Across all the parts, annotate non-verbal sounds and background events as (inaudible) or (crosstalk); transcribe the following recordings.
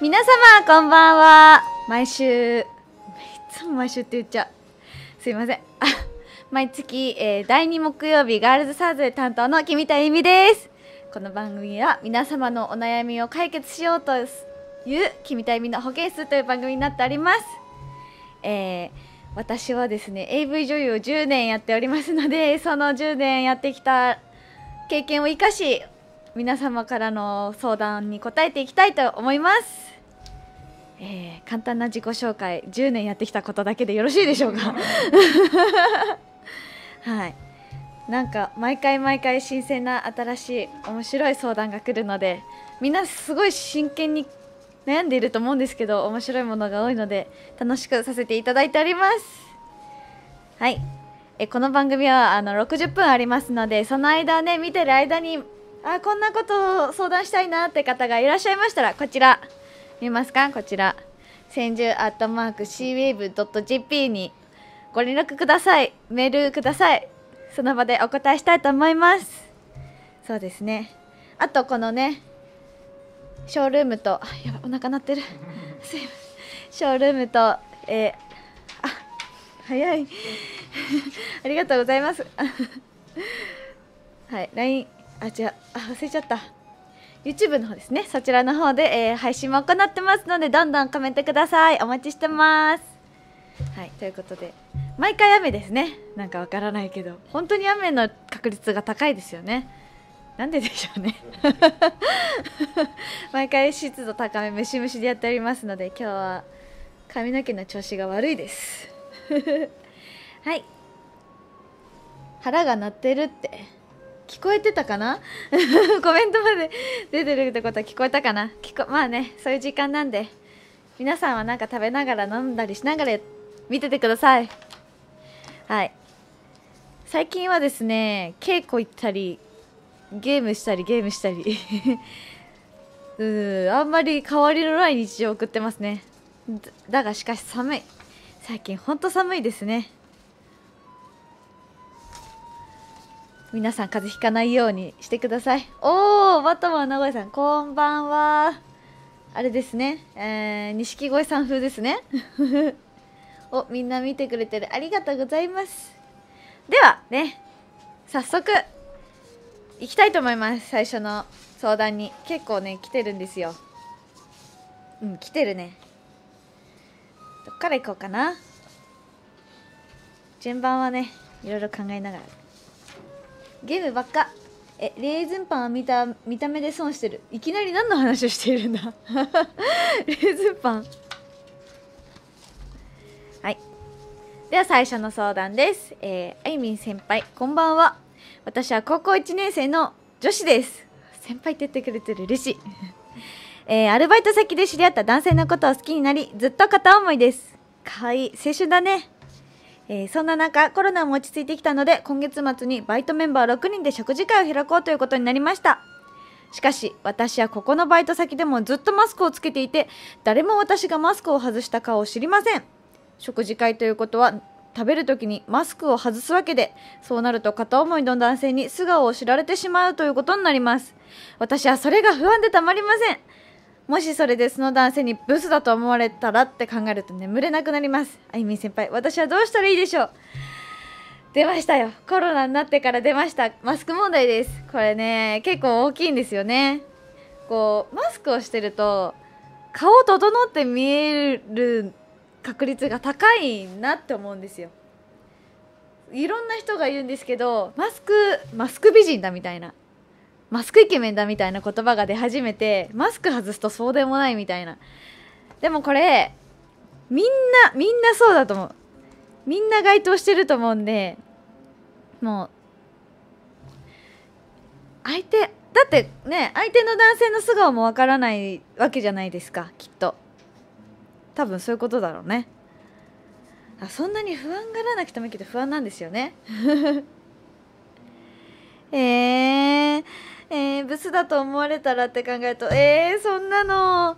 皆様こんばんは毎週いつも毎週って言っちゃうすいません毎月、えー、第2木曜日ガールズサーズ担当の君田由美ですこの番組は皆様のお悩みを解決しようという君田由美の保健室という番組になっておりますえー、私はですね AV 女優を10年やっておりますのでその10年やってきた経験を生かし皆様からの相談に答えていきたいと思います。えー、簡単な自己紹介10年やってきたことだけでよろしいでしょうか (laughs) はいなんか毎回毎回新鮮な新しい面白い相談が来るのでみんなすごい真剣に悩んでいると思うんですけど面白いものが多いので楽しくさせていただいておりますはいえこの番組はあの60分ありますのでその間ね見てる間にあこんなことを相談したいなって方がいらっしゃいましたらこちら見ますかこちら千住アットマーク CWAVE.jp にご連絡くださいメールくださいその場でお答えしたいと思いますそうですねあとこのねショールームとやばお腹鳴ってるすいませんショールームとえー、あ早い (laughs) ありがとうございます (laughs) はい LINE あ、違う、あ、忘れちゃった。YouTube の方ですね。そちらの方で、えー、配信も行ってますので、どんどんコメントください。お待ちしてます。はい、ということで、毎回雨ですね。なんかわからないけど、本当に雨の確率が高いですよね。なんででしょうね (laughs) 毎回湿度高め、ムシムシでやっておりますので、今日は髪の毛の調子が悪いです。(laughs) はい。腹が鳴ってるって。聞こえてたかな (laughs) コメントまで出てるってことは聞こえたかな聞こまあねそういう時間なんで皆さんは何か食べながら飲んだりしながら見ててくださいはい最近はですね稽古行ったりゲームしたりゲームしたり (laughs) うんあんまり変わりのない日常を送ってますねだがしかし寒い最近ほんと寒いですね皆さん風邪ひかないようにしてくださいおおバットマン名古屋さんこんばんはあれですねえー、錦鯉さん風ですね (laughs) おみんな見てくれてるありがとうございますではね早速行きたいと思います最初の相談に結構ね来てるんですようん来てるねどっから行こうかな順番はねいろいろ考えながらゲームばっかえレーズンパンは見た見た目で損してるいきなり何の話をしているんだ (laughs) レーズンパンはいでは最初の相談ですえー、あゆみん先輩こんばんは私は高校1年生の女子です先輩って言ってくれてる嬉しい (laughs) えー、アルバイト先で知り合った男性のことを好きになりずっと片思いですかわいい青春だねえー、そんな中コロナも落ち着いてきたので今月末にバイトメンバー6人で食事会を開こうということになりましたしかし私はここのバイト先でもずっとマスクをつけていて誰も私がマスクを外した顔を知りません食事会ということは食べる時にマスクを外すわけでそうなると片思いの男性に素顔を知られてしまうということになります私はそれが不安でたまりませんもしそれでその男性にブスだと思われたらって考えると眠れなくなりますあゆみ先輩私はどうしたらいいでしょう出ましたよコロナになってから出ましたマスク問題ですこれね結構大きいんですよねこうマスクをしてると顔整って見える確率が高いなって思うんですよいろんな人が言うんですけどマスクマスク美人だみたいなマスクイケメンだみたいな言葉が出始めてマスク外すとそうでもないみたいなでもこれみんなみんなそうだと思うみんな該当してると思うんでもう相手だってね相手の男性の素顔もわからないわけじゃないですかきっと多分そういうことだろうねあそんなに不安がらなくてもいいけど不安なんですよね (laughs) えー、えー、ブスだと思われたらって考えると、えー、そんなの。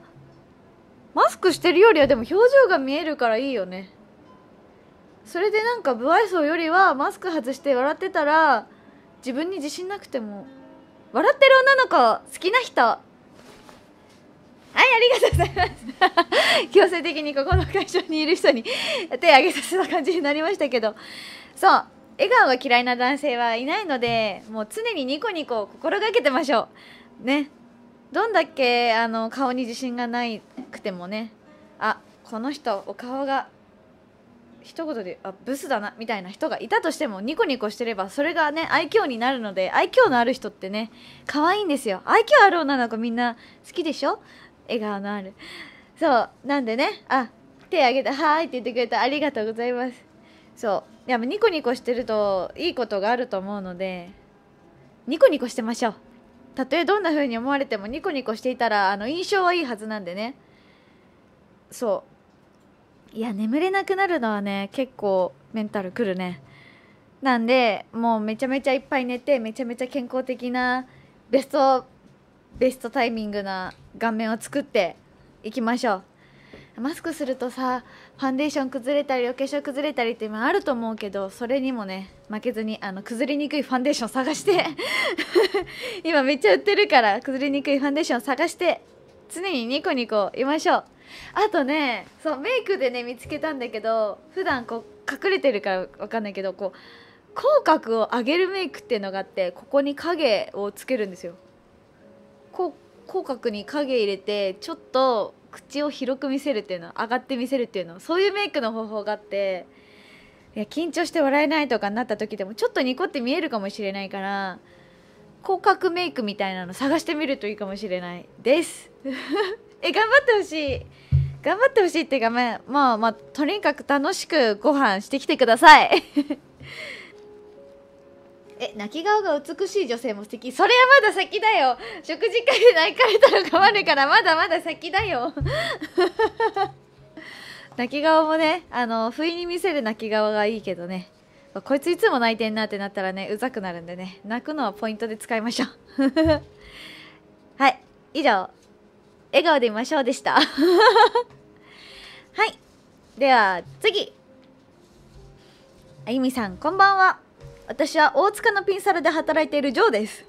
マスクしてるよりはでも表情が見えるからいいよね。それでなんか不愛想よりはマスク外して笑ってたら、自分に自信なくても、笑ってる女の子、好きな人。はい、ありがとうございます。(laughs) 強制的にここの会場にいる人に手を挙げさせた感じになりましたけど。そう。笑顔が嫌いな男性はいないのでもう常にニコニコを心がけてましょうねどんだけあの顔に自信がなくてもねあこの人お顔が一言であブスだなみたいな人がいたとしてもニコニコしてればそれがね愛嬌になるので愛嬌のある人ってね可愛いんですよ愛嬌ある女の子みんな好きでしょ笑顔のあるそうなんでねあ手あげて「はーい」って言ってくれたありがとうございますそうでもニコニコしてるといいことがあると思うのでニコニコしてましょうたとえどんな風に思われてもニコニコしていたらあの印象はいいはずなんでねそういや眠れなくなるのはね結構メンタルくるねなんでもうめちゃめちゃいっぱい寝てめちゃめちゃ健康的なベストベストタイミングな顔面を作っていきましょうマスクするとさファンデーション崩れたりお化粧崩れたりって今あると思うけどそれにもね負けずにあの崩れにくいファンデーション探して (laughs) 今めっちゃ売ってるから崩れにくいファンデーション探して常にニコニコいましょうあとねそうメイクでね見つけたんだけど普段こう隠れてるからわかんないけどこう口角を上げるメイクっていうのがあってここに影をつけるんですよこう口角に影入れてちょっと口を広く見せるっていうの上がって見せるっていうのそういうメイクの方法があっていや緊張して笑えないとかになった時でもちょっとニコって見えるかもしれないから広角メイクみたいなの探してみるといいかもしれないです (laughs) え頑張ってほしい頑張ってほしいっていうかまあまあとにかく楽しくご飯してきてくださいえ泣き顔が美しい女性も素敵それはまだ先だよ食事会で泣かれたら困るからまだまだ先だよ泣 (laughs) き顔もねあの不意に見せる泣き顔がいいけどねこいついつも泣いてんなってなったらねうざくなるんでね泣くのはポイントで使いましょう (laughs) はい以上笑顔でいましょうでした (laughs) はいでは次あゆみさんこんばんは私は大塚のピンサロで働いているジョーです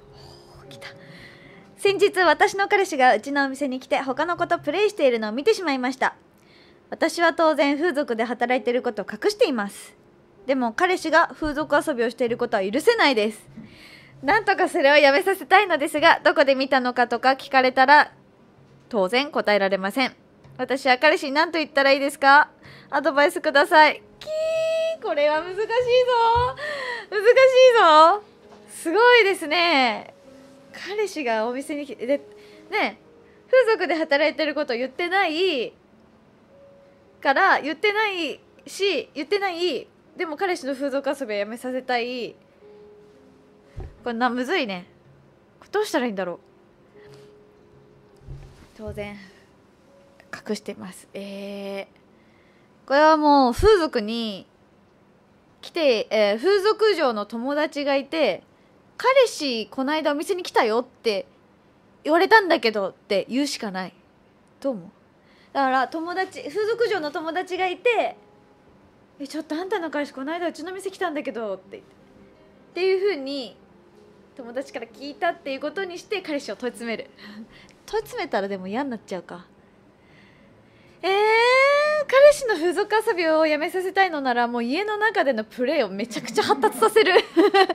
先日私の彼氏がうちのお店に来て他の子とプレイしているのを見てしまいました私は当然風俗で働いていることを隠していますでも彼氏が風俗遊びをしていることは許せないですなんとかそれをやめさせたいのですがどこで見たのかとか聞かれたら当然答えられません私は彼氏に何と言ったらいいですかアドバイスくださいキーこれは難しいぞ難しいぞすごいですね彼氏がお店に来てでね風俗で働いてること言ってないから言ってないし言ってないでも彼氏の風俗遊びはやめさせたいこれなむずいねどうしたらいいんだろう当然隠してますえー、これはもう風俗に来て、えー、風俗嬢の友達がいて彼氏こないだお店に来たよって言われたんだけどって言うしかないと思うだから友達風俗嬢の友達がいて「えちょっとあんたの彼氏こないだうちの店来たんだけど」って言ってっていうふうに友達から聞いたっていうことにして彼氏を問い詰める (laughs) 問い詰めたらでも嫌になっちゃうかええー彼氏の風俗遊びをやめさせたいのならもう家の中でのプレーをめちゃくちゃ発達させる (laughs) それじゃない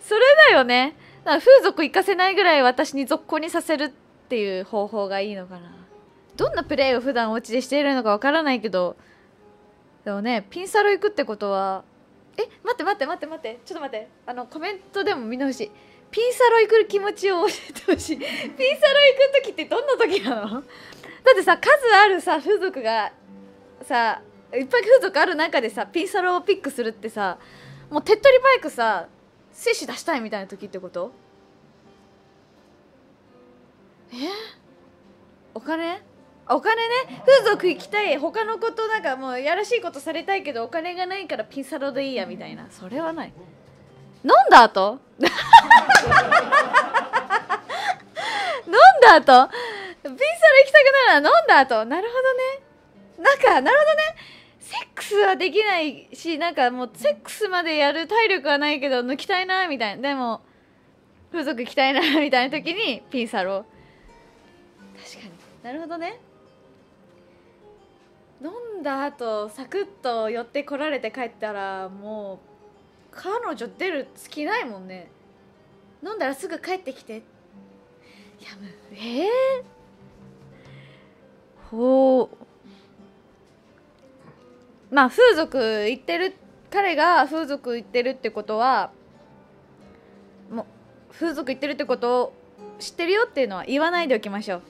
それだよねだから風俗行かせないぐらい私に続行にさせるっていう方法がいいのかなどんなプレーを普段お家でしているのかわからないけどでもねピンサロ行くってことはえ待って待って待って待ってちょっと待ってあのコメントでも見直しピンサロ行く気持ちを教えてほしいピンサロ行く時ってどんな時なのだってさ数あるさ風俗がさいっぱい風俗ある中でさピンサロをピックするってさもう手っ取り早くさ精子出したいみたいな時ってことえお金お金ね風俗行きたい他のことなんかもうやらしいことされたいけどお金がないからピンサロでいいやみたいなそれはない飲んだ後飲 (laughs) んだ後ピンサロ行きたくなる飲んだ後なるほどねなんかなるほどねセックスはできないしなんかもうセックスまでやる体力はないけど抜きたいなみたいなでも風俗行きたいなみたいな時にピンサロ確かになるほどね飲んだ後サクッと寄ってこられて帰ったらもう彼女出る隙ないもんね飲んだらすぐ帰ってきてやむえー、ほうまあ風俗行ってる彼が風俗行ってるってことはもう風俗行ってるってことを知ってるよっていうのは言わないでおきましょう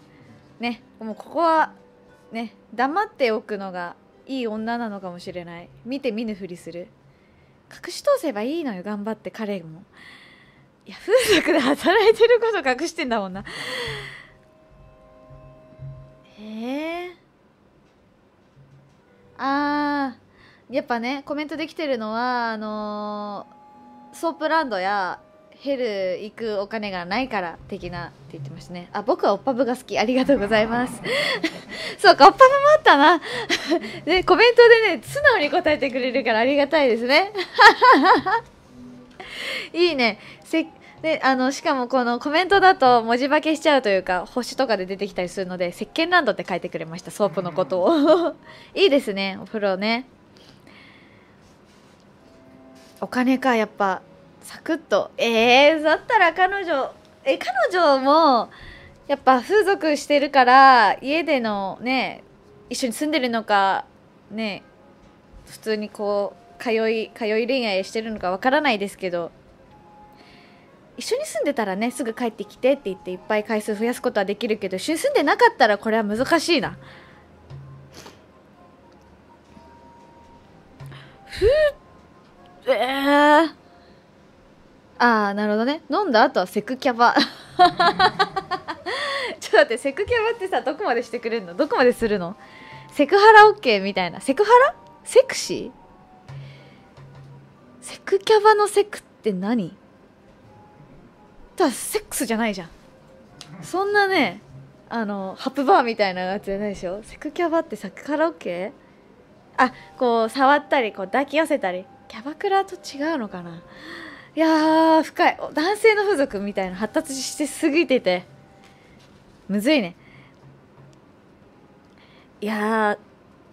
ねもうここはね黙っておくのがいい女なのかもしれない見て見ぬふりする隠し通せばいいのよ頑張って彼もいや風俗で働いてること隠してんだもんなえー、あーやっぱねコメントできてるのはあのー、ソープランドやヘル行くお金がないから的なって言ってましたねあ僕はおっぱぶが好きありがとうございます (laughs) そうかおっぱぶもあったな (laughs) でコメントでね素直に答えてくれるからありがたいですね (laughs) いいねせであのしかもこのコメントだと文字化けしちゃうというか星とかで出てきたりするので石鹸ランドって書いてくれましたソープのことを (laughs) いいですねお風呂ねお金かやっぱサクッとえー、だったら彼女え彼女もやっぱ風俗してるから家でのね一緒に住んでるのかね普通にこう通い通い恋愛してるのかわからないですけど一緒に住んでたらねすぐ帰ってきてって言っていっぱい回数増やすことはできるけど一緒に住んでなかったらこれは難しいなふうえー、ああなるほどね飲んだ後はセクキャバ (laughs) ちょっと待ってセクキャバってさどこまでしてくれるのどこまでするのセクハラ OK みたいなセクハラセクシーセクキャバのセクって何とはセックスじゃないじゃんそんなねあのハプバーみたいなやつじゃないでしょセクキャバってさカラオケあこう触ったりこう抱き寄せたりキャバクラと違うのかないや深い男性の風俗みたいな発達してすぎててむずいねいや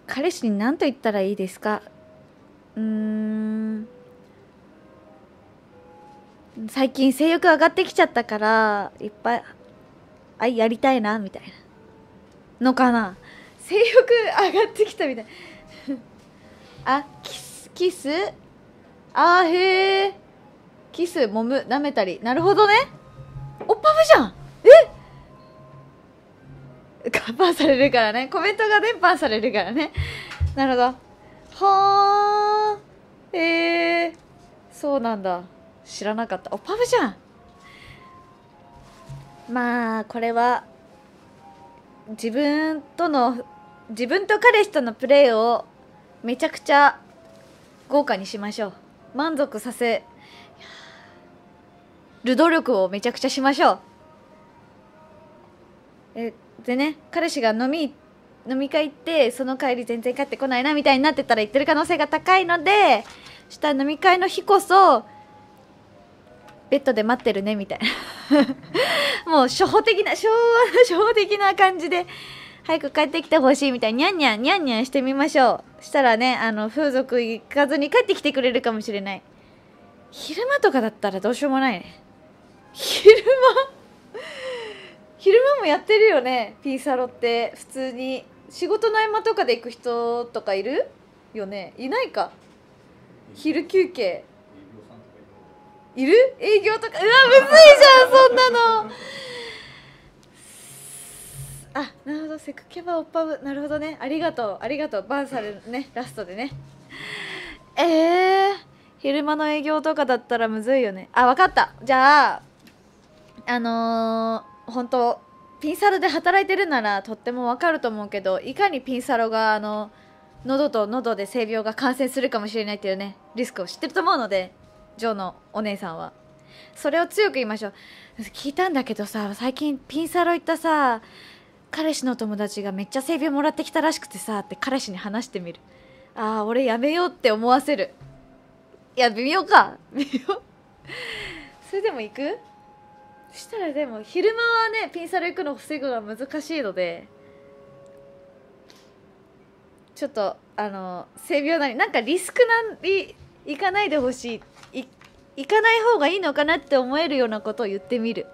彼氏に何と言ったらいいですかうーん最近性欲上がってきちゃったからいっぱいあやりたいなみたいなのかな性欲上がってきたみたい (laughs) あキスキスあーへえキス揉む舐めたりなるほどねおっぱぶじゃんえカバーされるからねコメントが伝播されるからねなるほどはあへえそうなんだ知らなかったおパブじゃんまあこれは自分との自分と彼氏とのプレーをめちゃくちゃ豪華にしましょう満足させる努力をめちゃくちゃしましょうえでね彼氏が飲み飲み会行ってその帰り全然帰ってこないなみたいになってたら行ってる可能性が高いのでした飲み会の日こそベッドで待ってるねみたいな (laughs) もう初歩的な昭和の初歩的な感じで早く帰ってきてほしいみたいにゃんにゃんにゃんにゃんしてみましょうしたらねあの風俗行かずに帰ってきてくれるかもしれない昼間とかだったらどうしようもないね昼間昼間もやってるよねピーサロって普通に仕事の合間とかで行く人とかいるよねいないか昼休憩いる営業とかうわむずいじゃんそんなのあなるほどセクケバオッパブなるほどねありがとうありがとうバンサルねラストでねえー、昼間の営業とかだったらむずいよねあ分かったじゃああのー、本当ピンサロで働いてるならとっても分かると思うけどいかにピンサロがあの喉と喉で性病が感染するかもしれないっていうねリスクを知ってると思うのでジョーのお姉さんはそれを強く言いましょう聞いたんだけどさ最近ピンサロ行ったさ彼氏の友達がめっちゃ性病もらってきたらしくてさって彼氏に話してみるああ俺やめようって思わせるいや微妙か微妙それでも行くそしたらでも昼間はねピンサロ行くのを防ぐのは難しいのでちょっとあの性病なりなんかリスクなり行かないでほしいって行かない方がいいのかなって思えるようなことを言ってみる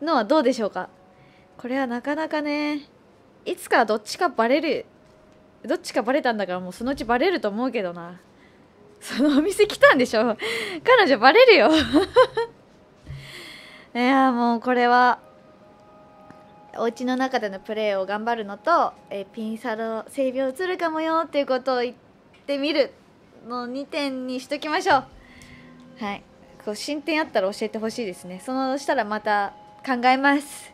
のはどうでしょうかこれはなかなかねいつかどっちかバレるどっちかバレたんだからもうそのうちバレると思うけどなそのお店来たんでしょ彼女バレるよ (laughs) いやもうこれはお家の中でのプレーを頑張るのと、えピンサロ整備をつるかもよっていうことを言ってみるの2点にしときましょう。はいこう進展あったら教えてほしいですねそのしたらまた考えます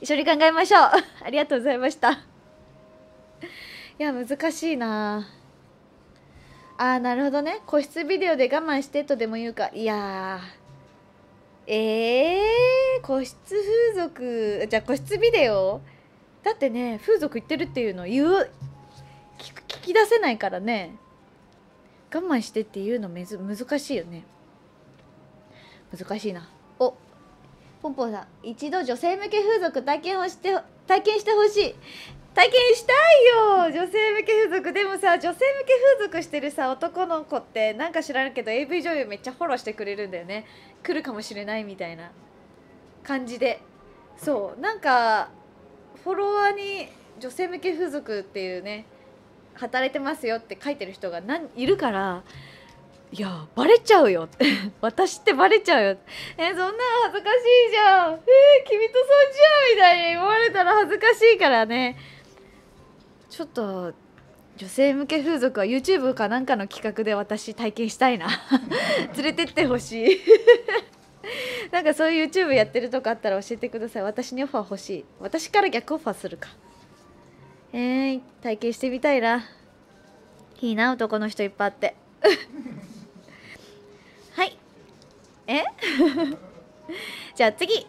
一緒に考えましょう (laughs) ありがとうございましたいや難しいなああ、なるほどね個室ビデオで我慢してとでも言うかいやーえー、個室風俗じゃあ個室ビデオだってね風俗行ってるっていうの言う聞き出せないからね我慢してっていうのめず難しいよね難しいなおポンポンさん一度女性向け風俗体験をして体験してほしい体験したいよ女性向け風俗でもさ女性向け風俗してるさ男の子ってなんか知らんけど AV 女優めっちゃフォローしてくれるんだよね来るかもしれないみたいな感じでそうなんかフォロワーに女性向け風俗っていうね働いてますよって書いてる人が何いるからいやバレちゃうよ (laughs) 私ってバレちゃうよえそんな恥ずかしいじゃんえー、君とそんじゃんみたいに言われたら恥ずかしいからねちょっと女性向け風俗は YouTube かなんかの企画で私体験したいな (laughs) 連れてってほしい (laughs) なんかそういう YouTube やってるとこあったら教えてください私にオファー欲しい私から逆オファーするかえー、体験してみたいないいな男の人いっぱいあってえ (laughs) じゃあ次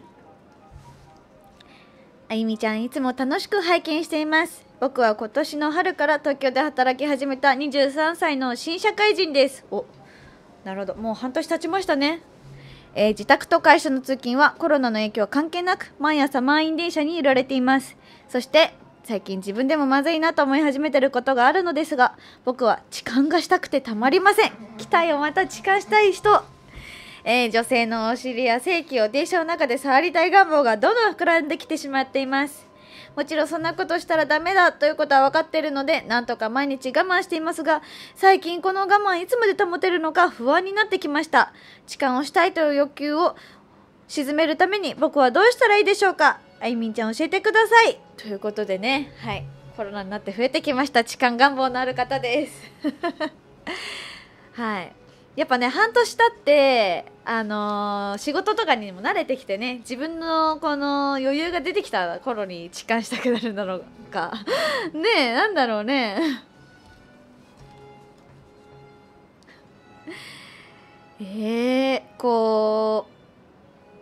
あゆみちゃんいつも楽しく拝見しています僕は今年の春から東京で働き始めた23歳の新社会人ですおなるほどもう半年経ちましたねえー、自宅と会社の通勤はコロナの影響関係なく毎朝満員電車に揺られていますそして最近自分でもまずいなと思い始めてることがあるのですが僕は痴漢がしたくてたまりません期待をまた痴漢したい人えー、女性のお尻や性器を電車の中で触りたい願望がどんどん膨らんできてしまっています。もちろんそんなことしたらダメだということは分かっているので、なんとか毎日我慢していますが、最近この我慢いつまで保てるのか不安になってきました。痴漢をしたいという欲求を沈めるために僕はどうしたらいいでしょうかあいみんちゃん教えてくださいということでね、はい。コロナになって増えてきました。痴漢願望のある方です。(laughs) はい。やっぱね半年経ってあのー、仕事とかにも慣れてきてね自分のこの余裕が出てきた頃に痴漢したくなるんだろうか (laughs) ねえなんだろうねえ (laughs) えー、こ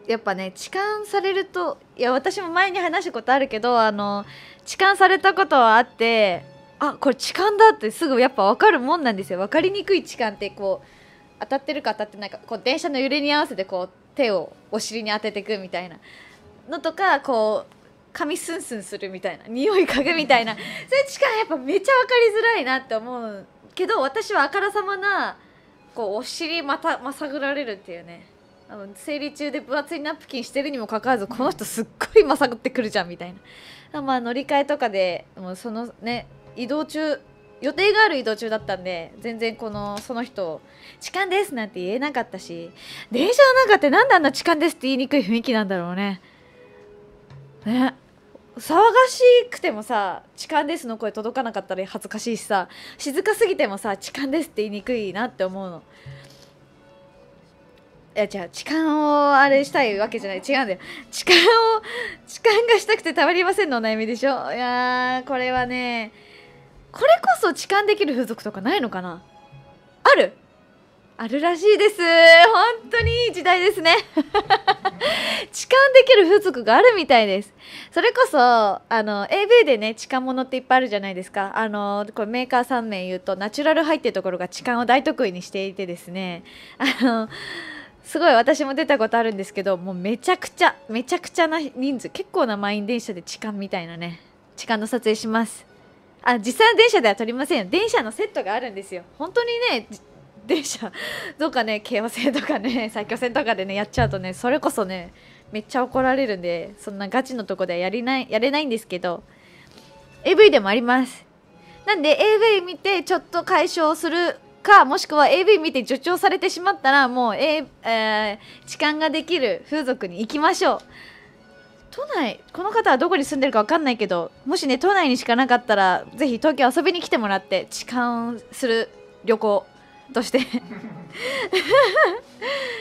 うやっぱね痴漢されるといや私も前に話したことあるけどあの痴漢されたことはあってあこれ痴漢だってすぐやっぱ分かるもんなんですよ分かりにくい痴漢ってこう当たってるか当たってないかこう電車の揺れに合わせてこう手をお尻に当てていくみたいなのとかこう髪スンスンするみたいな匂い嗅ぐみたいな (laughs) そういう力やっぱめちゃ分かりづらいなって思うけど私はあからさまなこうお尻またまさぐられるっていうね生理中で分厚いナプキンしてるにもかかわらずこの人すっごいまさぐってくるじゃんみたいなまあ乗り換えとかでもうそのね移動中予定がある移動中だったんで全然このその人「痴漢です」なんて言えなかったし電車の中ってなんであんな痴漢ですって言いにくい雰囲気なんだろうねね騒がしくてもさ「痴漢です」の声届かなかったら恥ずかしいしさ静かすぎてもさ「痴漢です」って言いにくいなって思うの。いやゃあ痴漢をあれしたいわけじゃない違うんだよ痴漢を痴漢がしたくてたまりませんのお悩みでしょいやこれはねこれこそ痴漢できる風俗とかないのかなあるあるらしいです。本当にいい時代ですね。痴漢できる風俗があるみたいです。それこそ、あの、AV でね、痴漢ものっていっぱいあるじゃないですか。あの、これメーカー3名言うと、ナチュラル入ってるところが痴漢を大得意にしていてですね、あの、すごい私も出たことあるんですけど、もうめちゃくちゃ、めちゃくちゃな人数、結構な満員電車で痴漢みたいなね、痴漢の撮影します。あ実際の電車では撮りません電車のセットがあるんですよ本当にね電車どうかね京王線とかね埼京線とかでねやっちゃうとねそれこそねめっちゃ怒られるんでそんなガチのとこではやりないやれないんですけど AV でもありますなんで AV 見てちょっと解消するかもしくは AV 見て助長されてしまったらもう、A えー、痴漢ができる風俗に行きましょう都内この方はどこに住んでるか分かんないけどもしね都内にしかなかったらぜひ東京遊びに来てもらって痴漢する旅行として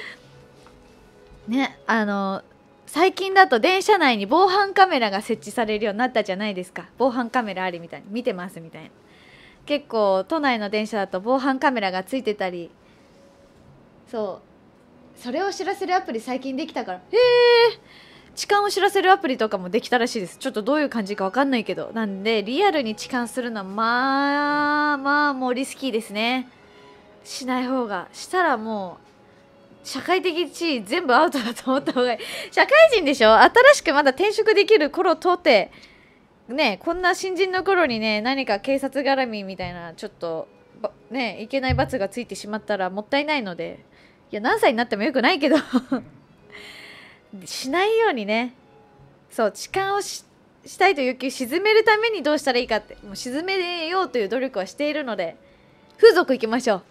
(laughs) ねあの最近だと電車内に防犯カメラが設置されるようになったじゃないですか防犯カメラありみたいに見てますみたいな結構都内の電車だと防犯カメラがついてたりそうそれを知らせるアプリ最近できたからへえ痴漢を知らせるアプリとかもできたらしいですちょっとどういう感じか分かんないけどなんでリアルに痴漢するのはまあまあもうリスキーですねしない方がしたらもう社会的地位全部アウトだと思った方がいい社会人でしょ新しくまだ転職できる頃とてねこんな新人の頃にね何か警察絡みみたいなちょっとねいけない罰がついてしまったらもったいないのでいや何歳になってもよくないけどしないようにねそう痴漢をしたいという気を沈めるためにどうしたらいいかってもう沈めようという努力はしているので風俗行きましょう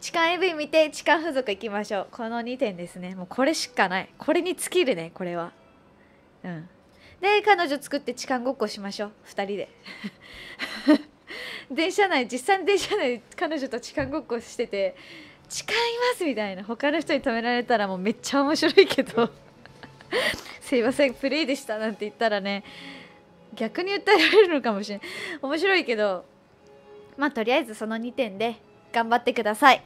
痴漢 AV 見て痴漢風俗行きましょうこの2点ですねもうこれしかないこれに尽きるねこれはうんで彼女作って痴漢ごっこしましょう2人で (laughs) 電車内実際に電車内で彼女と痴漢ごっこしてて誓いますみたいな他の人に止められたらもうめっちゃ面白いけどすいませんプレイでしたなんて言ったらね逆に訴えられるのかもしれない面白いけどまあとりあえずその2点で頑張ってください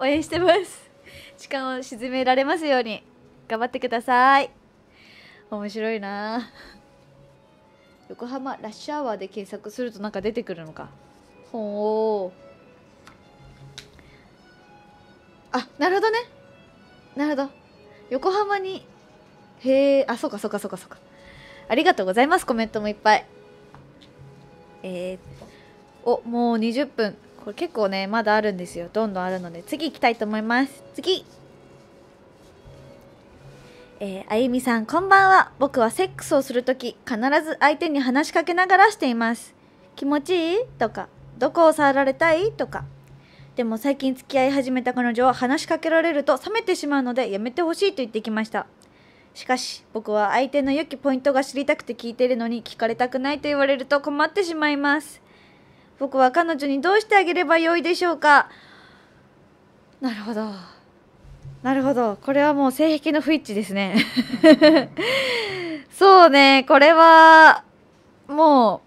応援してます時間を沈められますように頑張ってください面白いな横浜ラッシュアワーで検索するとなんか出てくるのかほうあなるほどねなるほど横浜にへえあそうかそうかそうかそうかありがとうございますコメントもいっぱいえー、おもう20分これ結構ねまだあるんですよどんどんあるので次行きたいと思います次えー、あゆみさんこんばんは僕はセックスをする時必ず相手に話しかけながらしています気持ちいいとかどこを触られたいとかでも最近付き合い始めた彼女は話しかけられると冷めてしまうのでやめてほしいと言ってきましたしかし僕は相手の良きポイントが知りたくて聞いているのに聞かれたくないと言われると困ってしまいます僕は彼女にどうしてあげればよいでしょうかなるほどなるほどこれはもう性癖の不一致ですね (laughs) そうねこれはも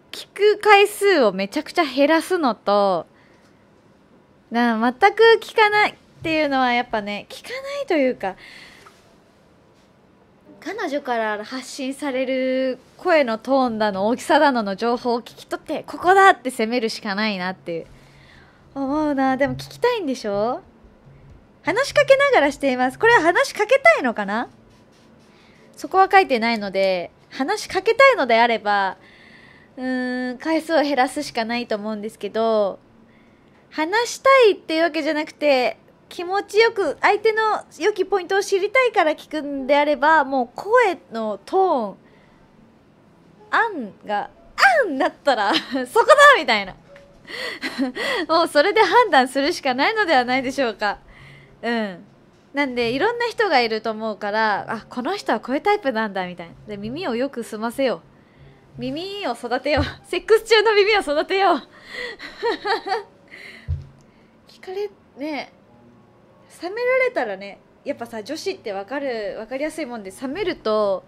う聞く回数をめちゃくちゃ減らすのとな全く聞かないっていうのはやっぱね聞かないというか彼女から発信される声のトーンだの大きさだのの情報を聞き取ってここだって責めるしかないなって思うなでも聞きたいんでしょ話しかけながらしていますこれは話しかけたいのかなそこは書いてないので話しかけたいのであればうーん回数を減らすしかないと思うんですけど話したいっていうわけじゃなくて気持ちよく相手の良きポイントを知りたいから聞くんであればもう声のトーン「あん」が「あん」だったら (laughs) そこだみたいな (laughs) もうそれで判断するしかないのではないでしょうかうんなんでいろんな人がいると思うからあこの人はこういうタイプなんだみたいなで耳をよく澄ませよう耳を育てようセックス中の耳を育てよう (laughs) 疲れね冷められたらねやっぱさ女子って分かる分かりやすいもんで冷めると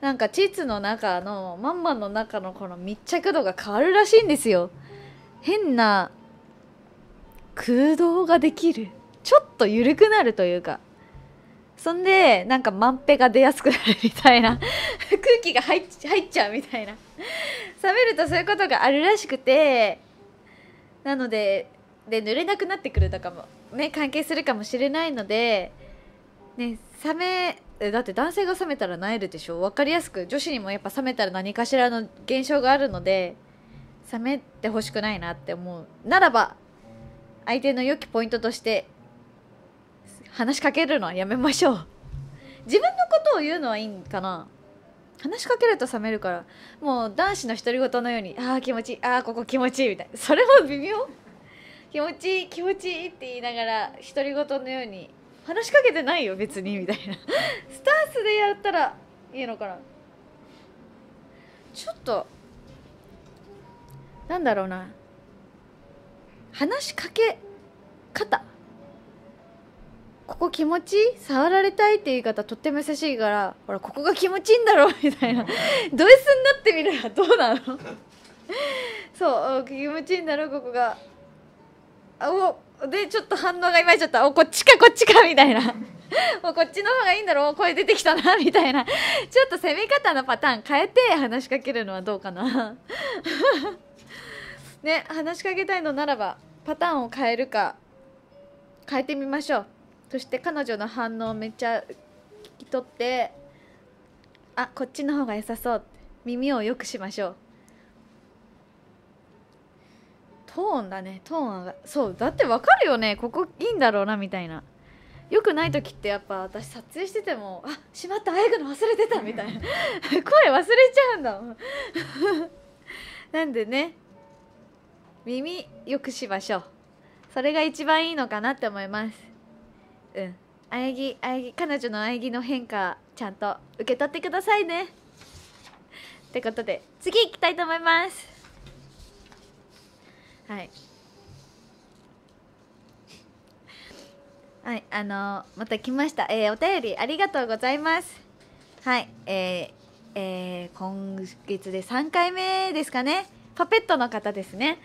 なんかチーツの中のまんまの中のこの密着度が変わるらしいんですよ変な空洞ができるちょっと緩くなるというかそんでなんかまんぺが出やすくなるみたいな空気が入っ入っちゃうみたいな冷めるとそういうことがあるらしくてなのでで濡れなくなってくるとかもね関係するかもしれないのでね冷めだって男性が冷めたらなえるでしょ分かりやすく女子にもやっぱ冷めたら何かしらの現象があるので冷めてほしくないなって思うならば相手の良きポイントとして話しかけるのはやめましょう自分のことを言うのはいいんかな話しかけると冷めるからもう男子の独り言のように「ああ気持ちいいああここ気持ちいい」みたいなそれも微妙気持ちいい気持ちいいって言いながら独り言のように話しかけてないよ別にみたいな (laughs) スタンスでやったらいいのかなちょっとなんだろうな話しかけ方ここ気持ちいい触られたいって言い方とっても優しいからほらここが気持ちいいんだろうみたいなド S (laughs) になってみるらどうなの (laughs) そう気持ちいいんだろここがおでちょっと反応がいまいちゃったおこっちかこっちかみたいな (laughs) もうこっちの方がいいんだろう声出てきたな (laughs) みたいなちょっと攻め方のパターン変えて話しかけるのはどうかな (laughs) ね話しかけたいのならばパターンを変えるか変えてみましょうそして彼女の反応をめっちゃ聞き取ってあこっちの方が良さそう耳を良くしましょうトーンだねトーン上がそうだってわかるよねここいいんだろうなみたいなよくない時ってやっぱ私撮影しててもあしまったあやぐの忘れてたみたいな (laughs) 声忘れちゃうんだもん (laughs) なんでね耳よくしましょうそれが一番いいのかなって思いますうんあやぎあやぎ彼女のあやぎの変化ちゃんと受け取ってくださいねってことで次行きたいと思いますはい (laughs) はいあのまた来ましたえー、お便りありがとうございますはいえー、えー、今月で3回目ですかねパペットの方ですね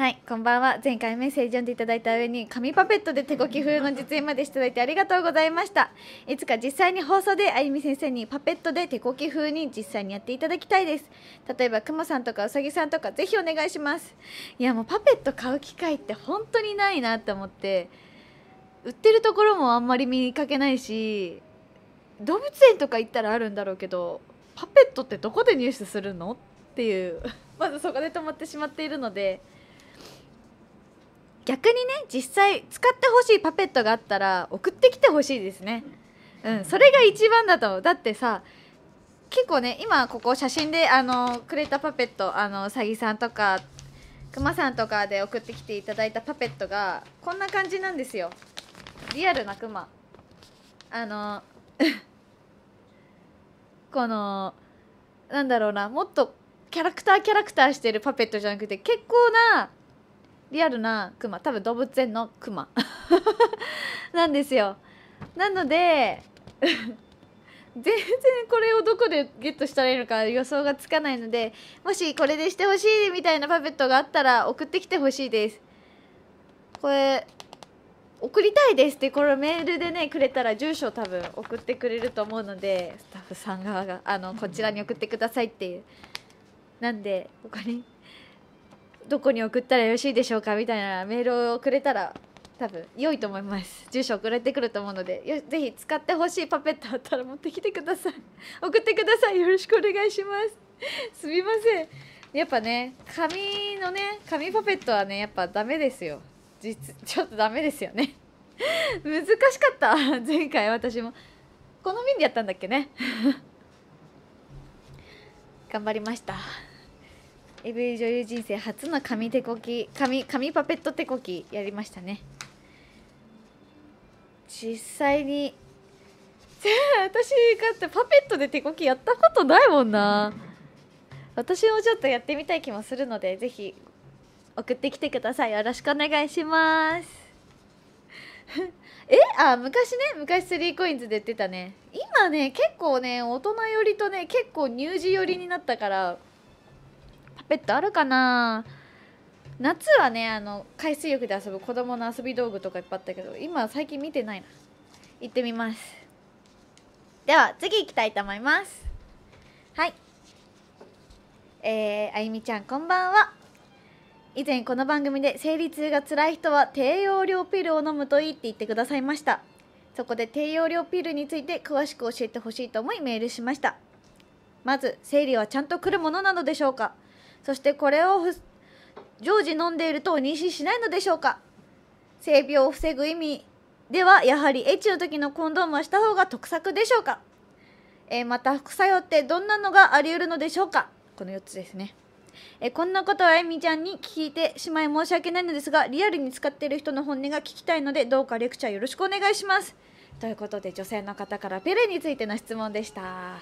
はいこんばんは前回メッセージ読んでいただいた上に紙パペットで手こき風の実演までしていただいてありがとうございましたいつか実際に放送であゆみ先生にパペットで手こき風に実際にやっていただきたいです例えばくまさんとかうさぎさんとかぜひお願いしますいやもうパペット買う機会って本当にないなって思って売ってるところもあんまり見かけないし動物園とか行ったらあるんだろうけどパペットってどこで入手するのっていう (laughs) まずそこで止まってしまっているので逆にね実際使ってほしいパペットがあったら送ってきてほしいですねうんそれが一番だと思うだってさ結構ね今ここ写真であのくれたパペットあのうさぎさんとかくまさんとかで送ってきていただいたパペットがこんな感じなんですよリアルなクマあの (laughs) このなんだろうなもっとキャラクターキャラクターしてるパペットじゃなくて結構なリアルなクマ多分動物園のクマ (laughs) なんですよなので (laughs) 全然これをどこでゲットしたらいいのか予想がつかないのでもしこれでしてほしいみたいなパペットがあったら送ってきてほしいですこれ送りたいですってこれメールでねくれたら住所多分送ってくれると思うのでスタッフさん側があのこちらに送ってくださいっていうなんでここにどこに送ったらよろしいでしょうかみたいなメールをくれたら多分良いと思います住所送られてくると思うのでよぜひ使ってほしいパペットあったら持ってきてください (laughs) 送ってくださいよろしくお願いします (laughs) すみませんやっぱね紙のね紙パペットはねやっぱダメですよ実 (laughs) ちょっとダメですよね難しかった前回私もこの便でやったんだっけね頑張りました AV 女優人生初の紙手こき紙紙パペット手こきやりましたね実際に (laughs) 私がってパペットで手こきやったことないもんな私もちょっとやってみたい気もするのでぜひ送ってきてくださいよろしくお願いします (laughs) えあ昔ね昔 3COINS で言ってたね今ね結構ね大人寄りとね結構乳児寄りになったからベッドあるかな夏はねあの海水浴で遊ぶ子供の遊び道具とかいっぱいあったけど今最近見てないな行ってみますでは次行きたいと思いますはいえー、あゆみちゃんこんばんは以前この番組で生理痛が辛い人は低用量ピルを飲むといいって言ってくださいましたそこで低用量ピルについて詳しく教えてほしいと思いメールしましたまず生理はちゃんと来るものなのでしょうかそしてこれを常時飲んでいると妊娠しないのでしょうか性病を防ぐ意味ではやはりエッチの時のコンドームはした方が得策でしょうか、えー、また副作用ってどんなのがあり得るのでしょうかこの4つですねえこんなことはえみちゃんに聞いてしまい申し訳ないのですがリアルに使っている人の本音が聞きたいのでどうかレクチャーよろしくお願いしますということで女性の方からペレについての質問でした、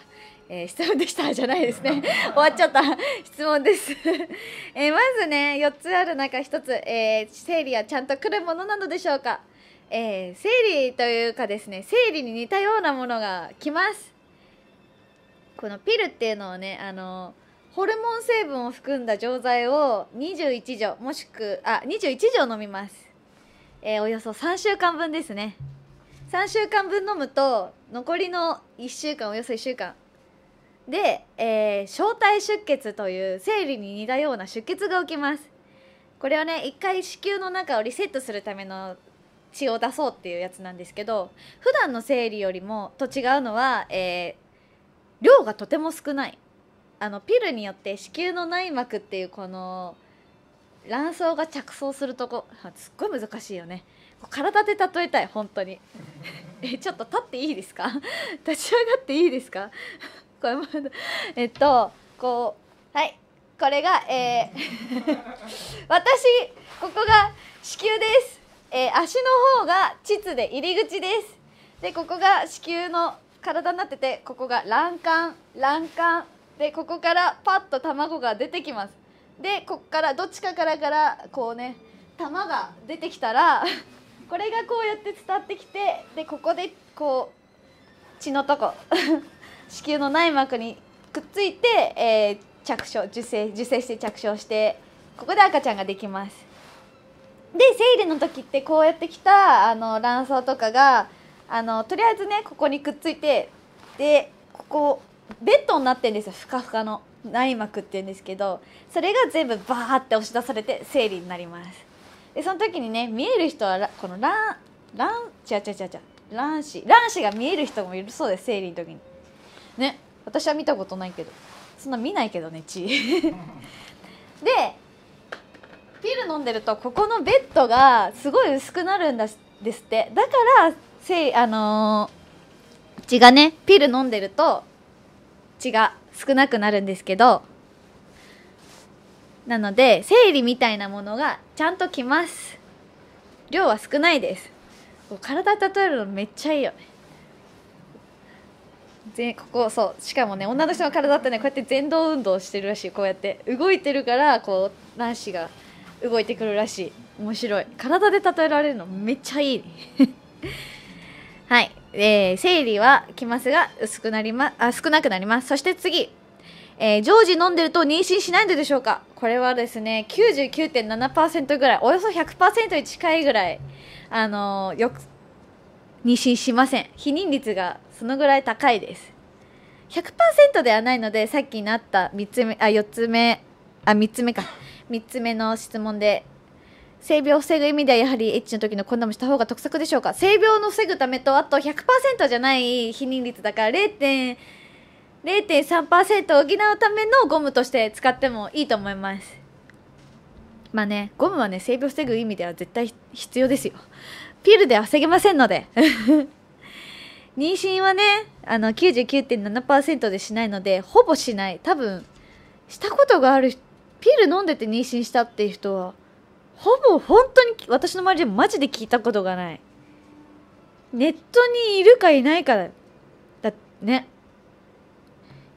えー、質問でしたじゃないですね (laughs) 終わっちゃった質問です (laughs) えまずね4つある中1つ、えー、生理はちゃんと来るものなのでしょうか、えー、生理というかですね生理に似たようなものが来ますこのピルっていうのはねあのホルモン成分を含んだ錠剤を21錠もしくあ21錠飲みます、えー、およそ3週間分ですね3週間分飲むと残りの1週間およそ1週間で、えー、小体出血という生理に似たような出血が起きますこれはね一回子宮の中をリセットするための血を出そうっていうやつなんですけど普段の生理よりもと違うのは、えー、量がとても少ないあのピルによって子宮の内膜っていうこの卵巣が着想するとこすっごい難しいよね体で例えたい本当にえちょっと立っていいですか (laughs) 立ち上がっていいですか (laughs) これまだえっとこうはいこれが、えー、(laughs) 私ここが子宮です、えー、足の方が膣で入り口ですでここが子宮の体になっててここが卵管卵管でここからパッと卵が出てきますでここからどっちかからからこうね玉が出てきたらこれがこうやって伝ってきてでここでこう血のとこ (laughs) 子宮の内膜にくっついて、えー、着床受精受精して着床してここで赤ちゃんができますで生理の時ってこうやってきたあの卵巣とかがあのとりあえずねここにくっついてでここベッドになってるんですよふかふかの内膜っていうんですけどそれが全部バーって押し出されて生理になりますでその時にね見える人はこの卵卵ちゃちゃちゃ違う卵子卵子が見える人もいるそうです生理の時にね私は見たことないけどそんな見ないけどね血 (laughs) でピル飲んでるとここのベッドがすごい薄くなるんですってだからせいあのー、血がねピル飲んでると血が少なくなるんですけどなので生理みたいなものがちゃんときます量は少ないです体例えるのめっちゃいいよねここそうしかもね女の人の体ってねこうやって前動運動してるらしいこうやって動いてるからこう卵子が動いてくるらしい面白い体で例えられるのめっちゃいい、ね、(laughs) はい、えー、生理はきますが薄くなりまあ少なくなりますそして次えー、常時飲んでると妊娠しないのでしょうかこれはですね、99.7%ぐらい、およそ100%に近いぐらい、あのー、よく、妊娠しません。避妊率がそのぐらい高いです。100%ではないので、さっきなった3つ目、あ、4つ目、あ、3つ目か。3つ目の質問で、性病を防ぐ意味ではやはりエッチの時のコンダムした方が得策でしょうか性病の防ぐためとあと100%じゃない避妊率だから0.5 0.3%補うためのゴムとして使ってもいいと思いますまあねゴムはね性病防ぐ意味では絶対必要ですよピルでは防げませんので (laughs) 妊娠はねあの99.7%でしないのでほぼしない多分したことがあるピル飲んでて妊娠したっていう人はほぼ本当に私の周りでマジで聞いたことがないネットにいるかいないかだね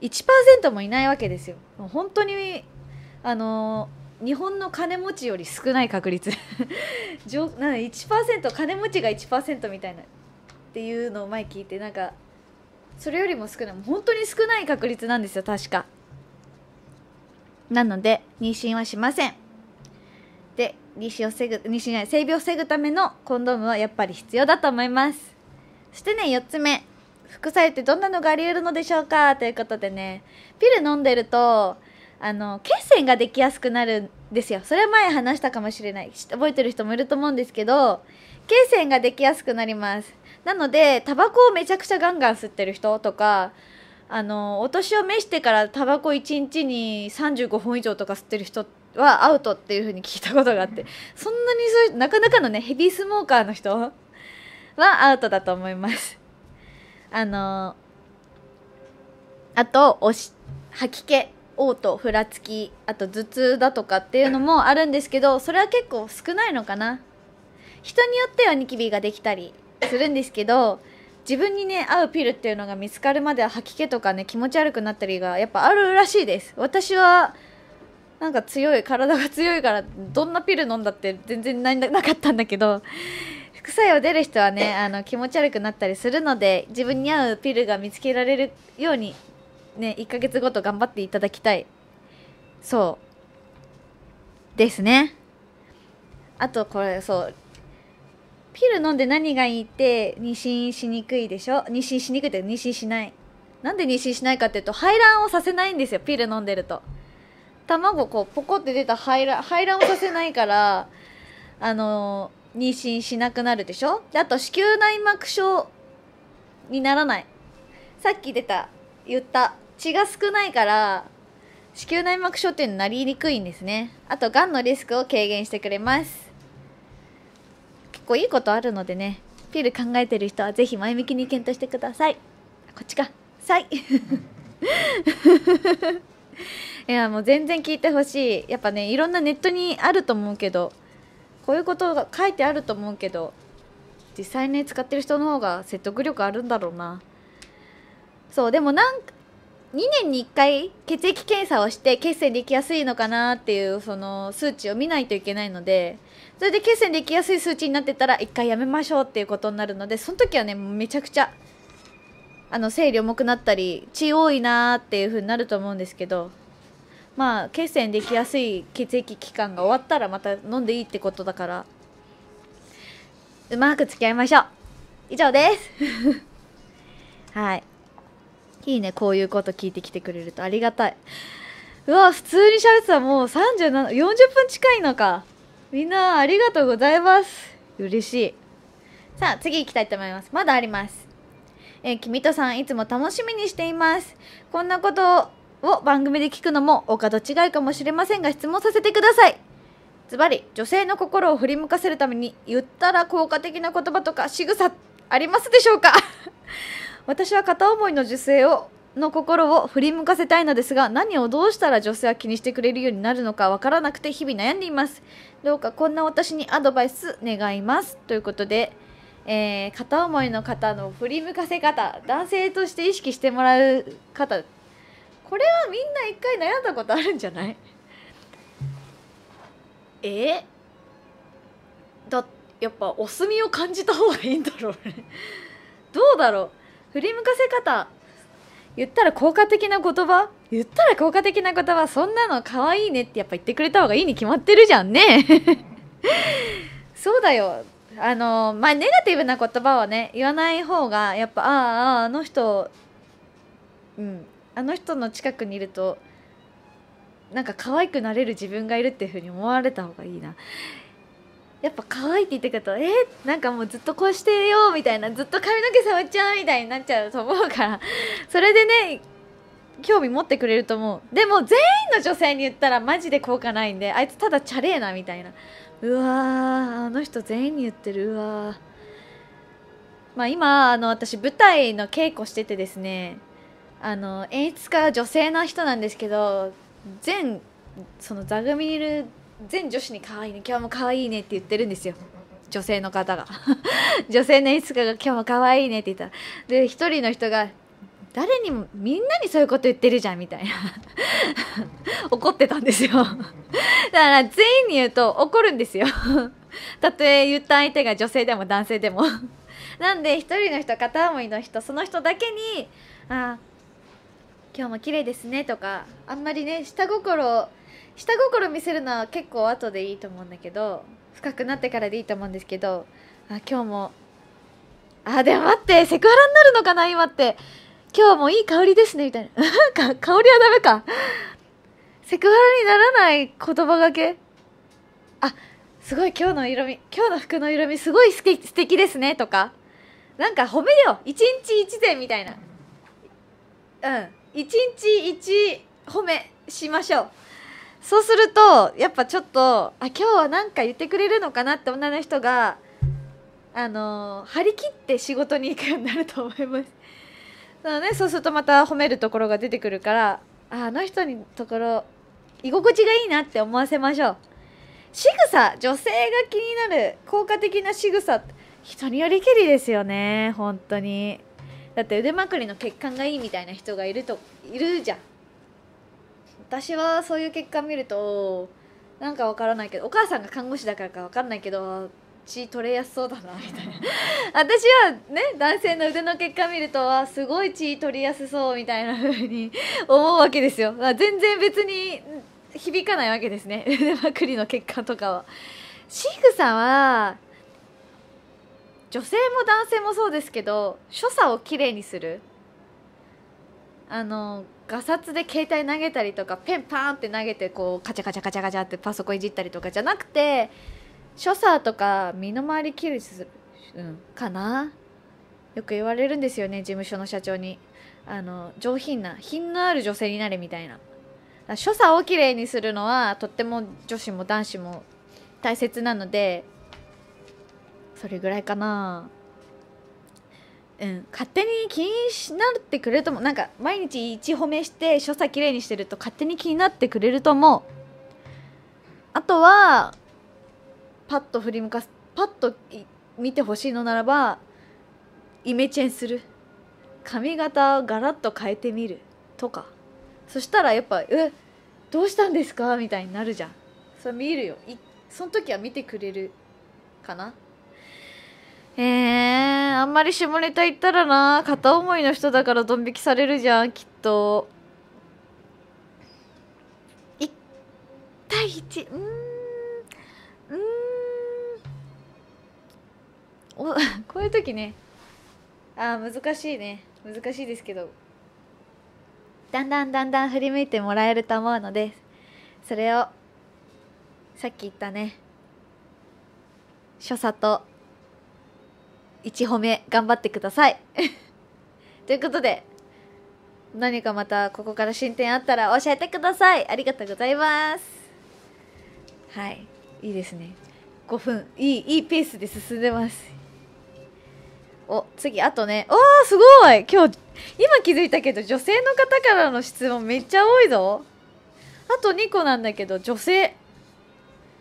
1%もいないわけですよ本当にあの日本の金持ちより少ない確率 (laughs) なん1%金持ちが1%みたいなっていうのを前聞いてなんかそれよりも少ない本当に少ない確率なんですよ確かなので妊娠はしませんで妊娠を防ぐ妊娠性病を防ぐためのコンドームはやっぱり必要だと思いますそしてね4つ目副作用ってどんなのがあり得るのでしょうかということでねピル飲んでるとあの血栓ができやすくなるんですよそれ前話したかもしれない覚えてる人もいると思うんですけど血栓ができやすくなりますなのでタバコをめちゃくちゃガンガン吸ってる人とかあのお年を召してからタバコ1日に35本以上とか吸ってる人はアウトっていう風に聞いたことがあってそんなにそういうなかなかのねヘビースモーカーの人はアウトだと思いますあのー、あとおし吐き気嘔吐ふらつきあと頭痛だとかっていうのもあるんですけどそれは結構少ないのかな人によってはニキビができたりするんですけど自分にね合うピルっていうのが見つかるまでは吐き気とかね気持ち悪くなったりがやっぱあるらしいです私はなんか強い体が強いからどんなピル飲んだって全然ないなかったんだけど副作用出る人はねあの気持ち悪くなったりするので自分に合うピルが見つけられるようにね1ヶ月ごと頑張っていただきたいそうですねあとこれそうピル飲んで何がいいって妊娠しにくいでしょ妊娠しにくいって妊娠しないなんで妊娠しないかっていうと排卵をさせないんですよピル飲んでると卵こうポコって出た排卵排卵をさせないからあのー妊娠しなくなるでしょであと子宮内膜症にならないさっき出た言った血が少ないから子宮内膜症っていうのになりにくいんですねあとがんのリスクを軽減してくれます結構いいことあるのでねピル考えてる人はぜひ前向きに検討してくださいこっちかさい (laughs) いやもう全然聞いてほしいやっぱねいろんなネットにあると思うけどこういうことが書いてあると思うけど実際ね使ってる人の方が説得力あるんだろうなそうでもなん2年に1回血液検査をして血栓できやすいのかなっていうその数値を見ないといけないのでそれで血栓できやすい数値になってたら1回やめましょうっていうことになるのでその時はねめちゃくちゃあの生理重くなったり血多いなーっていう風になると思うんですけどまあ血栓できやすい血液期間が終わったらまた飲んでいいってことだからうまく付き合いましょう以上です (laughs) はいいいねこういうこと聞いてきてくれるとありがたいうわ普通に喋ってたらもう3740分近いのかみんなありがとうございます嬉しいさあ次行きたいと思いますまだありますえ君とさんいつも楽しみにしていますこんなことを番組で聞くのもお門違いかもしれませんが質問させてくださいズバリ女性の心を振り向かせるために言ったら効果的な言葉とか仕草ありますでしょうか (laughs) 私は片思いの女性をの心を振り向かせたいのですが何をどうしたら女性は気にしてくれるようになるのかわからなくて日々悩んでいますどうかこんな私にアドバイス願いますということで、えー、片思いの方の振り向かせ方男性として意識してもらう方これはみんな一回悩んだことあるんじゃないえだやっぱお墨を感じた方がいいんだろうね (laughs) どうだろう振り向かせ方言ったら効果的な言葉言ったら効果的な言葉そんなの可愛いねってやっぱ言ってくれた方がいいに決まってるじゃんね (laughs) そうだよあのまあネガティブな言葉はね言わない方がやっぱあああの人うんあの人の近くにいるとなんか可愛くなれる自分がいるっていうふうに思われた方がいいなやっぱ可愛いって言ってくるとえー、なんかもうずっとこうしてよみたいなずっと髪の毛触っちゃうみたいになっちゃうと思うから (laughs) それでね興味持ってくれると思うでも全員の女性に言ったらマジで効果ないんであいつただチャレーなみたいなうわーあの人全員に言ってるうわまあ今あの私舞台の稽古しててですねあの演出家女性の人なんですけど全その座組にいる全女子に可愛いね今日も可愛いねって言ってるんですよ女性の方が (laughs) 女性の演出家が今日も可愛いねって言ったらで一人の人が誰にもみんなにそういうこと言ってるじゃんみたいな (laughs) 怒ってたんですよだから全員に言うと怒るんですよたとえ言った相手が女性でも男性でもなんで一人の人片思いの人その人だけにああ今日も綺麗ですねとかあんまりね下心下心見せるのは結構後でいいと思うんだけど深くなってからでいいと思うんですけどあ今日もあでも待ってセクハラになるのかな今って今日もいい香りですねみたいな (laughs) か香りはダメかセクハラにならない言葉がけあすごい今日の色味今日の服の色味すごいすて素敵ですねとかなんか褒めよう一日一善みたいなうん1日1褒めしましょうそうするとやっぱちょっとあ今日は何か言ってくれるのかなって女の人があの張り切って仕事に行くようになると思いますね、そうするとまた褒めるところが出てくるからあの人にところ居心地がいいなって思わせましょう仕草女性が気になる効果的な仕草人によりけりですよね本当にだって腕まくりの血管がいいみたいな人がいるといるじゃん私はそういう血管見るとなんかわからないけどお母さんが看護師だからかわかんないけど血取れやすそうだなみたいな (laughs) 私はね男性の腕の血管見るとはすごい血取りやすそうみたいな風に (laughs) 思うわけですよ全然別に響かないわけですね (laughs) 腕まくりの血管とかはシーさんは女性も男性もそうですけど所作をきれいにするあのガサツで携帯投げたりとかペンパーンって投げてこうカチャカチャカチャカチャってパソコンいじったりとかじゃなくて所作とか身の回りきれいにする、うん、かなよく言われるんですよね事務所の社長にあの上品な品のある女性になれみたいな所作をきれいにするのはとっても女子も男子も大切なのでそれぐらいかなうん、勝手に気になってくれるともなんか毎日1褒めして所作きれいにしてると勝手に気になってくれると思うあとはパッと振り向かすパッと見てほしいのならばイメチェンする髪型をガラッと変えてみるとかそしたらやっぱ「えどうしたんですか?」みたいになるじゃんそれ見るよその時は見てくれるかなえー、あんまり下ネタ言ったらな片思いの人だからドン引きされるじゃんきっと1対1うんうんお (laughs) こういう時ねあ難しいね難しいですけどだんだんだんだん振り向いてもらえると思うのでそれをさっき言ったね所作と1褒め頑張ってください (laughs) ということで何かまたここから進展あったら教えてくださいありがとうございますはいいいですね5分いいいいペースで進んでますお次あとねおーすごい今日今気づいたけど女性の方からの質問めっちゃ多いぞあと2個なんだけど女性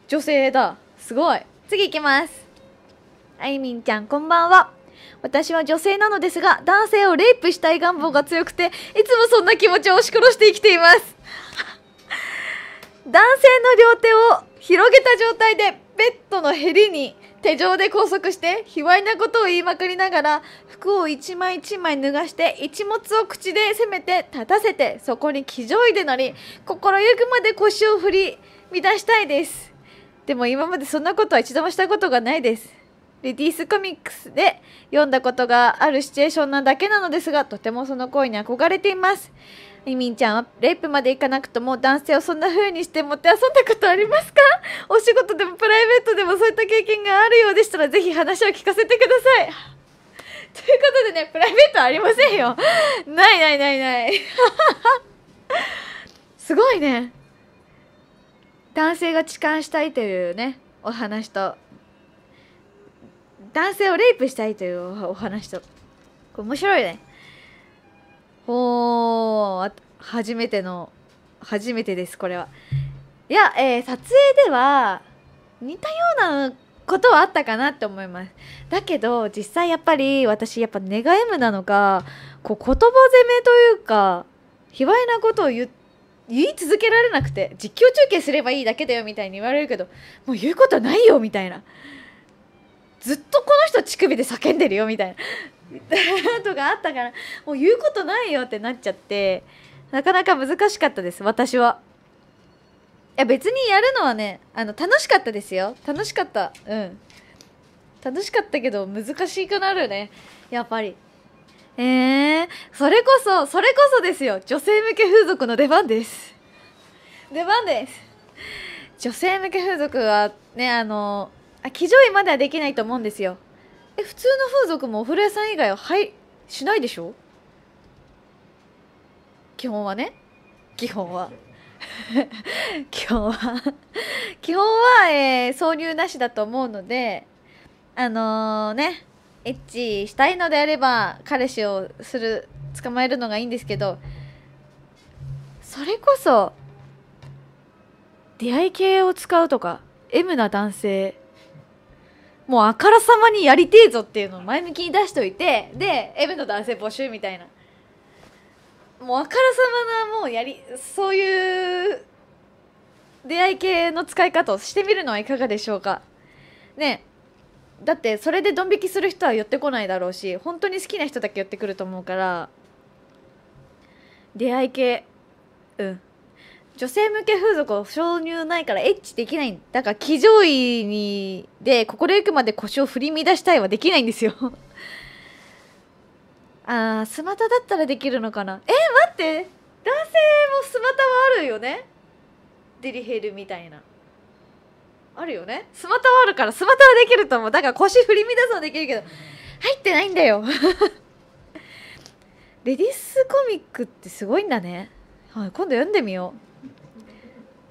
女性だすごい次いきますあいみんちゃんこんばんは私は女性なのですが男性をレイプしたい願望が強くていつもそんな気持ちを押し殺して生きています (laughs) 男性の両手を広げた状態でベッドのへりに手錠で拘束して卑猥なことを言いまくりながら服を一枚一枚脱がして一物を口で攻めて立たせてそこに騎乗位で乗り心ゆくまで腰を振り乱したいですでも今までそんなことは一度もしたことがないですレディースコミックスで読んだことがあるシチュエーションなだけなのですが、とてもその行為に憧れています。リミンちゃんはレイプまで行かなくとも男性をそんな風にしてもって遊んだことありますかお仕事でもプライベートでもそういった経験があるようでしたらぜひ話を聞かせてください。(laughs) ということでね、プライベートありませんよ。(laughs) ないないないない。(laughs) すごいね。男性が痴漢したいというね、お話と男性をレイプしたいというお話と。これ面白いね。ほ初めての、初めてです、これは。いや、えー、撮影では、似たようなことはあったかなって思います。だけど、実際やっぱり、私やっぱ願い夢なのか、こう、言葉攻めというか、卑猥なことを言って、言い続けられなくて実況中継すればいいだけだよみたいに言われるけどもう言うことないよみたいなずっとこの人乳首で叫んでるよみたいな (laughs) とかあったからもう言うことないよってなっちゃってなかなか難しかったです私はいや別にやるのはねあの楽しかったですよ楽しかったうん楽しかったけど難しくなるねやっぱりえー、それこそそれこそですよ女性向け風俗の出番です出番です女性向け風俗はねあのあ騎乗位まではできないと思うんですよえ普通の風俗もお風呂屋さん以外ははいしないでしょ基本はね基本は (laughs) 基本は基本は、えー、挿入なしだと思うのであのー、ねエッチしたいのであれば彼氏をする捕まえるのがいいんですけどそれこそ出会い系を使うとか M な男性もうあからさまにやりてえぞっていうのを前向きに出しといてで M の男性募集みたいなもうあからさまなもうやりそういう出会い系の使い方をしてみるのはいかがでしょうかねだってそれでドン引きする人は寄ってこないだろうし本当に好きな人だけ寄ってくると思うから出会い系うん女性向け風俗を承認ないからエッチできないだから騎乗位にで心ゆくまで腰を振り乱したいはできないんですよ (laughs) ああ、スマタだったらできるのかなえ待って男性もスマタはあるよねデリヘルみたいなあるよねスマタはあるからスマタはできると思うだから腰振り乱すのできるけど入ってないんだよ (laughs) レディースコミックってすごいんだねはい今度読んでみよう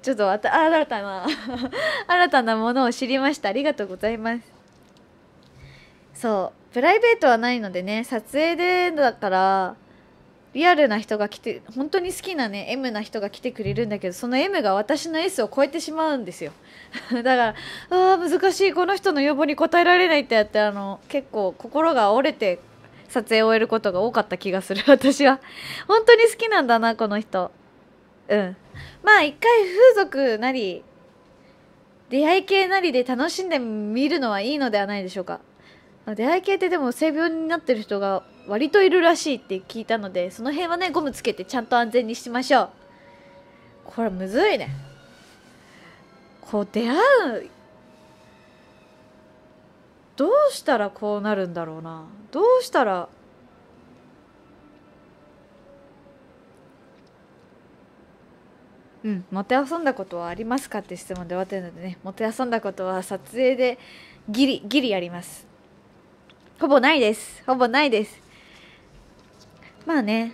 ちょっと新たな (laughs) 新たなものを知りましたありがとうございますそうプライベートはないのでね撮影でだからリアルな人が来て本当に好きなね M な人が来てくれるんだけどその M が私の S を超えてしまうんですよ (laughs) だからあ難しいこの人の要望に応えられないってやってあの結構心が折れて撮影を終えることが多かった気がする私は本当に好きなんだなこの人うんまあ一回風俗なり出会い系なりで楽しんでみるのはいいのではないでしょうか出会い系ってでも性病になってる人が割といるらしいって聞いたのでその辺はねゴムつけてちゃんと安全にしましょうこれむずいねこう出会うどうしたらこうなるんだろうなどうしたらうん、もてあそんだことはありますかって質問で終わってるのでね、もてあそんだことは撮影でギリ、ギリやります。ほぼないです。ほぼないです。まあね、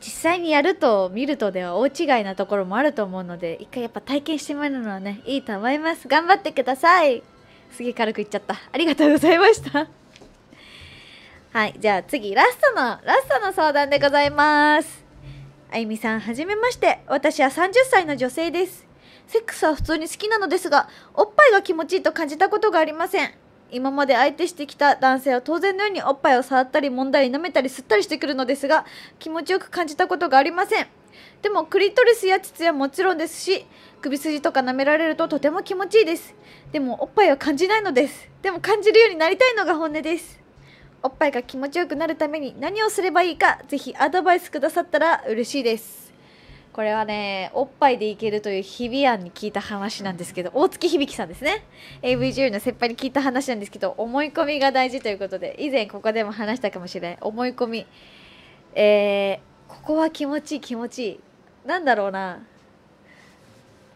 実際にやると見るとでは大違いなところもあると思うので、一回やっぱ体験してもらうのはね、いいと思います。頑張ってください。すげえ軽く言っちゃった。ありがとうございました。はい、じゃあ次、ラストの、ラストの相談でございます。あゆみさん、はじめまして。私は30歳の女性です。セックスは普通に好きなのですが、おっぱいが気持ちいいと感じたことがありません。今まで相手してきた男性は当然のようにおっぱいを触ったり揉んだり舐めたり吸ったりしてくるのですが、気持ちよく感じたことがありません。でも、クリトリスや膣はもちろんですし、首筋とか舐められるととても気持ちいいです。でも、おっぱいは感じないのです。でも、感じるようになりたいのが本音です。おっぱいが気持ちよくなるために何をすればいいかぜひアドバイスくださったら嬉しいですこれはねおっぱいでいけるという日比アンに聞いた話なんですけど大月響さんですね AV 女優の先輩に聞いた話なんですけど思い込みが大事ということで以前ここでも話したかもしれない思い込みえー、ここは気持ちいい気持ちいいなんだろうな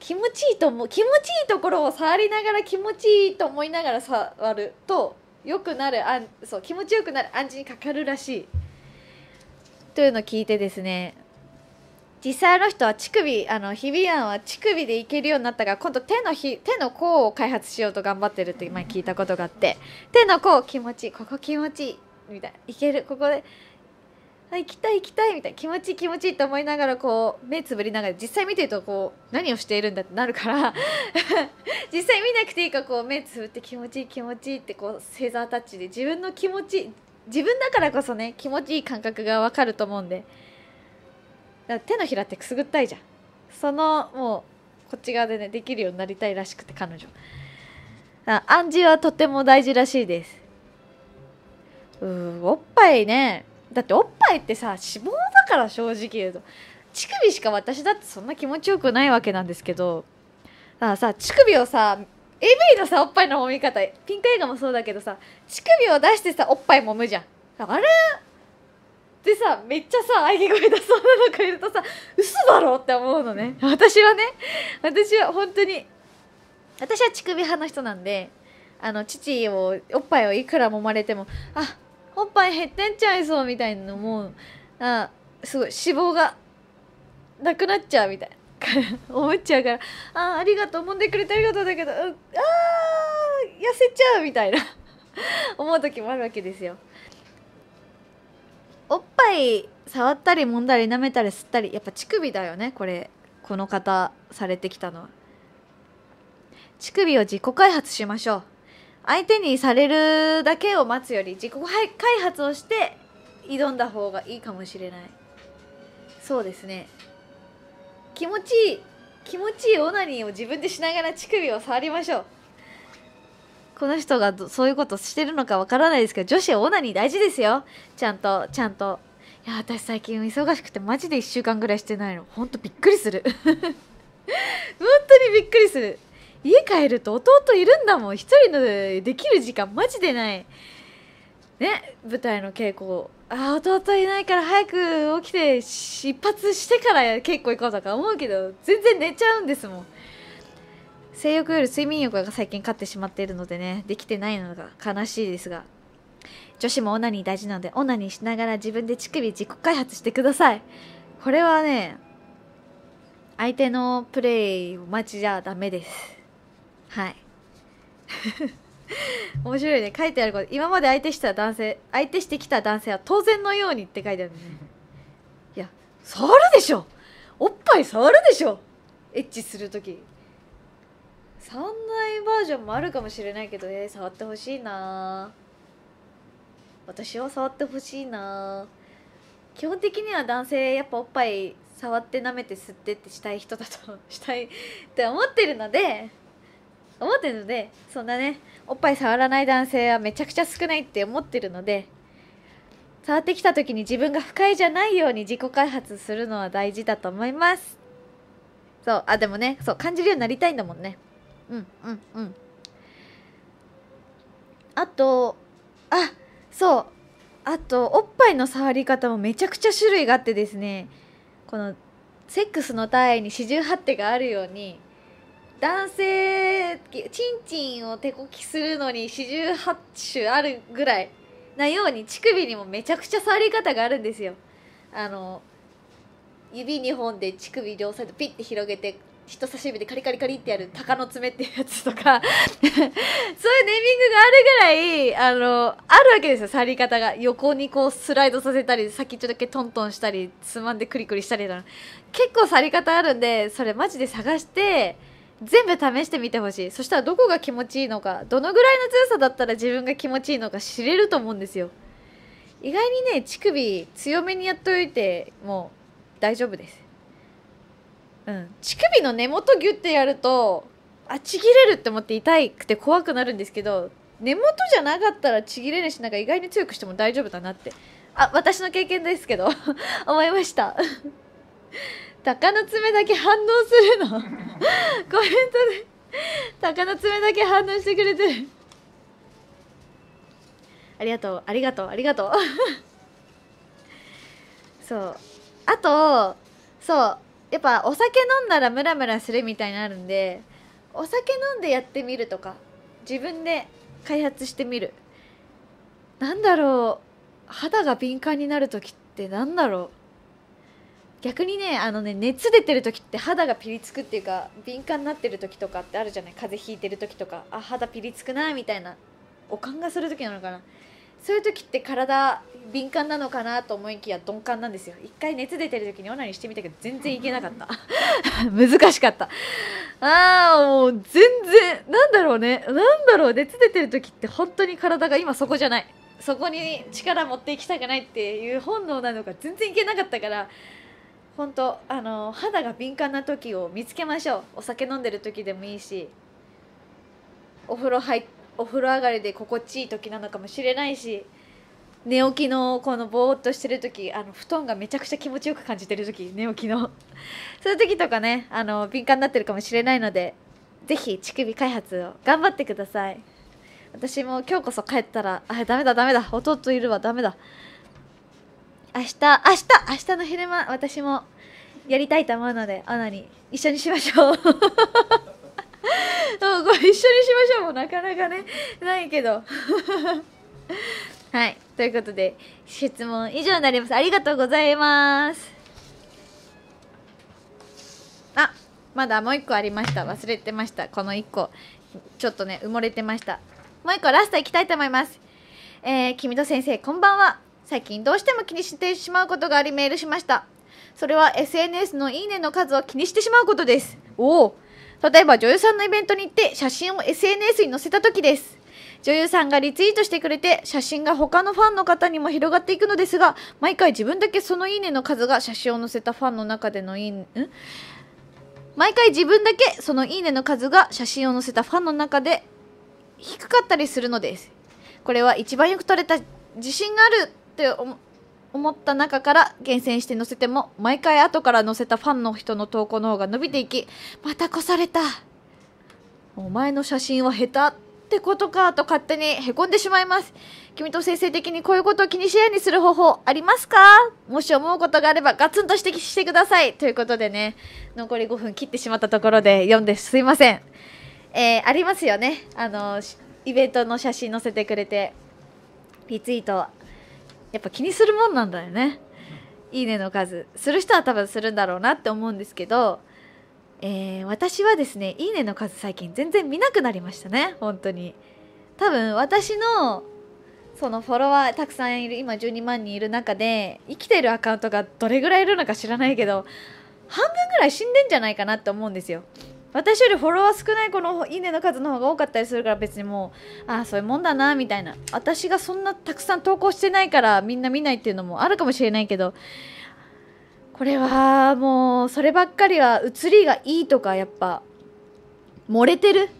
気持ちいいと思う気持ちいいところを触りながら気持ちいいと思いながら触るとよくなるあそう気持ちよくなる暗示にかかるらしいというのを聞いてですね実際の人は乳首あの日比アンは乳首でいけるようになったが今度手のひ手の甲を開発しようと頑張ってるって今聞いたことがあって手の甲気持ちいいここ気持ちいいみたいないけるここでい、行きたい行きたいみたいな気持ちいい気持ちいいと思いながらこう目つぶりながら実際見てるとこう何をしているんだってなるから (laughs) 実際見なくていいかこう目つぶって気持ちいい気持ちいいってこうセザータッチで自分の気持ち自分だからこそね気持ちいい感覚が分かると思うんでだ手のひらってくすぐったいじゃんそのもうこっち側でねできるようになりたいらしくて彼女暗示はとても大事らしいですうおっぱいねだっておっぱいってさ脂肪だから正直言うと乳首しか私だってそんな気持ちよくないわけなんですけどだからさ乳首をさ AV のさおっぱいの揉み方ピンク映画もそうだけどさ乳首を出してさおっぱい揉むじゃんあれでさめっちゃさ喘ぎ声出そうなのかいるとさ嘘だろって思うのね私はね私は本当に私は乳首派の人なんであの父をおっぱいをいくら揉まれてもあおっぱい減ってんちゃいそうみたいなのもあすごい脂肪がなくなっちゃうみたいな (laughs) 思っちゃうからあありがとう揉んでくれてありがとうだけどああ痩せちゃうみたいな (laughs) 思う時もあるわけですよ。おっぱい触ったり揉んだり舐めたり吸ったりやっぱ乳首だよねこれこの方されてきたのは乳首を自己開発しましょう相手にされるだけを待つより自己開発をして挑んだ方がいいかもしれないそうですね気持ちいい気持ちいいオナニーを自分でしながら乳首を触りましょうこの人がそういうことしてるのかわからないですけど女子はオナニー大事ですよちゃんとちゃんといや私最近忙しくてマジで1週間ぐらいしてないのほんとびっくりする (laughs) 本当にびっくりする家帰ると弟いるんだもん一人のできる時間マジでないね舞台の稽古あ弟いないから早く起きて一発してから稽古行こうとか思うけど全然寝ちゃうんですもん性欲より睡眠欲が最近勝ってしまっているのでねできてないのが悲しいですが女子もオナニー大事なのでオナニーしながら自分で乳首自己開発してくださいこれはね相手のプレイを待ちじゃダメですはい面白いね書いてあること今まで相手した男性相手してきた男性は当然のようにって書いてあるねいや触るでしょおっぱい触るでしょエッチする時触んないバージョンもあるかもしれないけどえー、触ってほしいな私は触ってほしいな基本的には男性やっぱおっぱい触って舐めて吸ってってしたい人だとしたいって思ってるので思ってるのでそんなねおっぱい触らない男性はめちゃくちゃ少ないって思ってるので触ってきた時に自分が不快じゃないように自己開発するのは大事だと思いますそうあでもねそう感じるようになりたいんだもんねうんうんうんあとあそうあとおっぱいの触り方もめちゃくちゃ種類があってですねこのセックスの単位に四十八手があるように男性ちんちんを手こきするのに四十八種あるぐらいなように乳首にもめちゃくちゃ触り方があるんですよあの指2本で乳首両サイドピッて広げて人差し指でカリカリカリってやる鷹の爪ってやつとかそういうネーミングがあるぐらいあのあるわけですよ触り方が横にこうスライドさせたり先っちょだけトントンしたりつまんでクリクリしたりだ結構触り方あるんでそれマジで探して全部試してみてほしいそしたらどこが気持ちいいのかどのぐらいの強さだったら自分が気持ちいいのか知れると思うんですよ意外にね乳首強めにやっといてもう大丈夫ですうん乳首の根元ギュッてやるとあちぎれるって思って痛くて怖くなるんですけど根元じゃなかったらちぎれるしなんか意外に強くしても大丈夫だなってあ私の経験ですけど (laughs) 思いました鷹の爪だけ反応するの (laughs) コメントで鷹の爪だけ反応してくれてるありがとうありがとうありがとう (laughs) そうあとそうやっぱお酒飲んだらムラムラするみたいになるんでお酒飲んでやってみるとか自分で開発してみるなんだろう肌が敏感になる時ってなんだろう逆にねあのね熱出てる時って肌がピリつくっていうか敏感になってる時とかってあるじゃない風邪ひいてる時とかあ肌ピリつくなみたいなおかんがする時なのかなそういう時って体敏感なのかなと思いきや鈍感なんですよ一回熱出てる時にオナニーしてみたけど全然いけなかった (laughs) 難しかったああもう全然なんだろうねなんだろう熱出てる時って本当に体が今そこじゃないそこに力持っていきたくないっていう本能なのか全然いけなかったから本当あの肌が敏感な時を見つけましょうお酒飲んでる時でもいいしお風呂入お風呂上がりで心地いい時なのかもしれないし寝起きのこのぼーっとしてる時あの布団がめちゃくちゃ気持ちよく感じてる時寝起きの (laughs) そういう時とかねあの敏感になってるかもしれないので是非乳首開発を頑張ってください私も今日こそ帰ったらあダメだダメだ弟いるわダメだ明日明日明日の昼間私もやりたいと思うのでオナに一緒にしましょうも (laughs) うこれ一緒にしましょうもなかなかねないけど (laughs) はいということで質問以上になりますありがとうございますあまだもう一個ありました忘れてましたこの一個ちょっとね埋もれてましたもう一個ラストいきたいと思いますえー、君と先生こんばんは最近どうしても気にしてしまうことがありメールしましたそれは SNS のいいねの数を気にしてしまうことですおお例えば女優さんのイベントに行って写真を SNS に載せた時です女優さんがリツイートしてくれて写真が他のファンの方にも広がっていくのですが毎回自分だけそのいいねの数が写真を載せたファンの中でのいいん毎回自分だけそのいいねの数が写真を載せたファンの中で低かったりするのですこれは一番よく撮れた自信があるって思った中から厳選して載せても毎回後から載せたファンの人の投稿の方が伸びていきまた越されたお前の写真は下手ってことかと勝手にへこんでしまいます君と先生的にこういうことを気にしないようにする方法ありますかもし思うことがあればガツンと指摘してくださいということでね残り5分切ってしまったところで読んですいませんえー、ありますよねあのイベントの写真載せてくれてリツイートやっぱ気にするもんなんだよね。いいねの数。する人は多分するんだろうなって思うんですけど、えー、私はですね、いいねの数最近全然見なくなりましたね、本当に。多分私の、そのフォロワーたくさんいる、今12万人いる中で、生きてるアカウントがどれぐらいいるのか知らないけど、半分ぐらい死んでんじゃないかなって思うんですよ。私よりフォロワー少ない子のいいねの数の方が多かったりするから別にもうああそういうもんだなみたいな私がそんなたくさん投稿してないからみんな見ないっていうのもあるかもしれないけどこれはもうそればっかりは写りがいいとかやっぱ漏れてる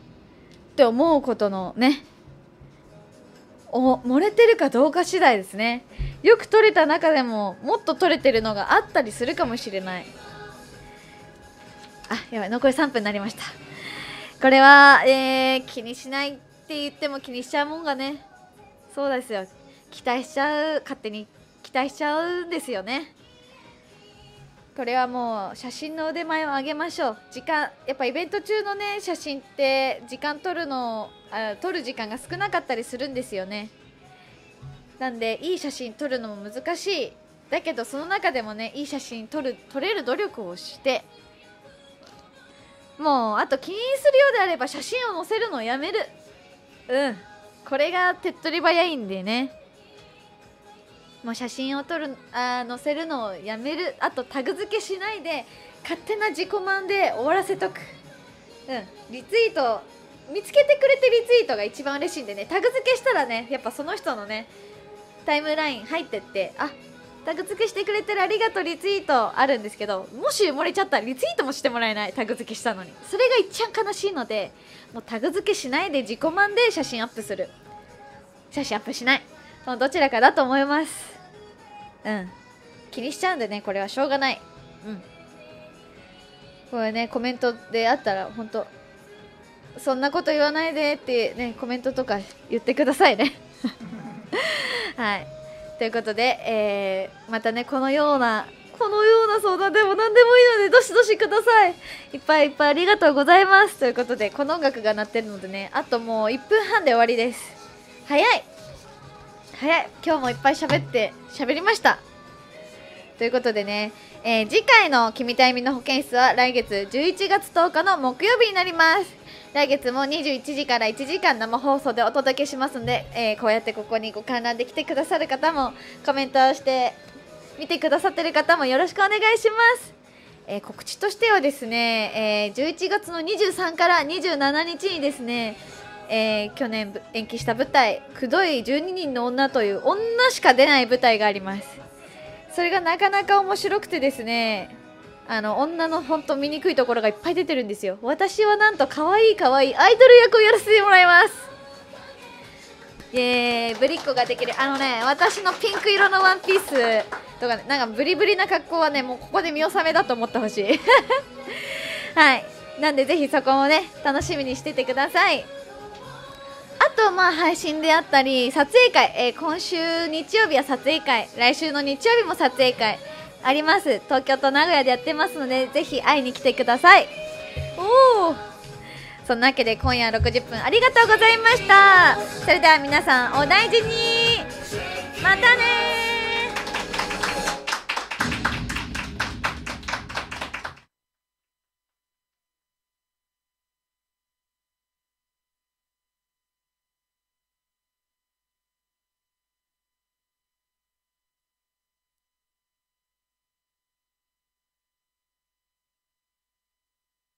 って思うことのねお漏れてるかどうか次第ですねよく撮れた中でももっと撮れてるのがあったりするかもしれないあやばい残り3分になりましたこれは、えー、気にしないって言っても気にしちゃうもんがねそうですよ期待しちゃう勝手に期待しちゃうんですよねこれはもう写真の腕前を上げましょう時間やっぱイベント中のね写真って時間撮るのあ撮る時間が少なかったりするんですよねなんでいい写真撮るのも難しいだけどその中でもねいい写真撮る撮れる努力をしてもうあと気にするようであれば写真を載せるのをやめるうんこれが手っ取り早いんでねもう写真を撮るあ載せるのをやめるあとタグ付けしないで勝手な自己満で終わらせとくうんリツイート見つけてくれてリツイートが一番嬉しいんでねタグ付けしたらねやっぱその人のねタイムライン入ってってあタグ付けしてくれてるありがとうリツイートあるんですけどもし埋もれちゃったらリツイートもしてもらえないタグ付けしたのにそれが一番悲しいのでもうタグ付けしないで自己満で写真アップする写真アップしないそのどちらかだと思いますうん気にしちゃうんでねこれはしょうがないうんこれねコメントであったら本当そんなこと言わないでってねコメントとか言ってくださいね (laughs) はいということで、えー、またねこのようなこのような相談でも何でもいいのでどしどしくださいいっぱいいっぱいありがとうございますということでこの音楽が鳴ってるのでねあともう1分半で終わりです早い早い今日もいっぱい喋って喋りましたということでね、えー、次回の「君対みの保健室」は来月11月10日の木曜日になります来月も21時から1時間生放送でお届けしますので、えー、こうやってここにご観覧できてくださる方もコメントをして見てくださってる方もよろしくお願いしますえー、告知としてはですね、えー、11月の23から27日にですね、えー、去年延期した舞台「くどい12人の女」という女しか出ない舞台がありますそれがなかなか面白くてですねあの女の本当醜いところがいっぱい出てるんですよ私はなんと可愛い可愛いアイドル役をやらせてもらいますイエー、ブリッコができるあのね私のピンク色のワンピースとか、ね、なんかブリブリな格好はねもうここで見納めだと思ってほしい (laughs) はいなんでぜひそこもね楽しみにしててくださいあとまあ配信であったり撮影会、えー、今週日曜日は撮影会来週の日曜日も撮影会あります東京と名古屋でやってますのでぜひ会いに来てくださいおおそんなわけで今夜60分ありがとうございましたそれでは皆さんお大事にまたね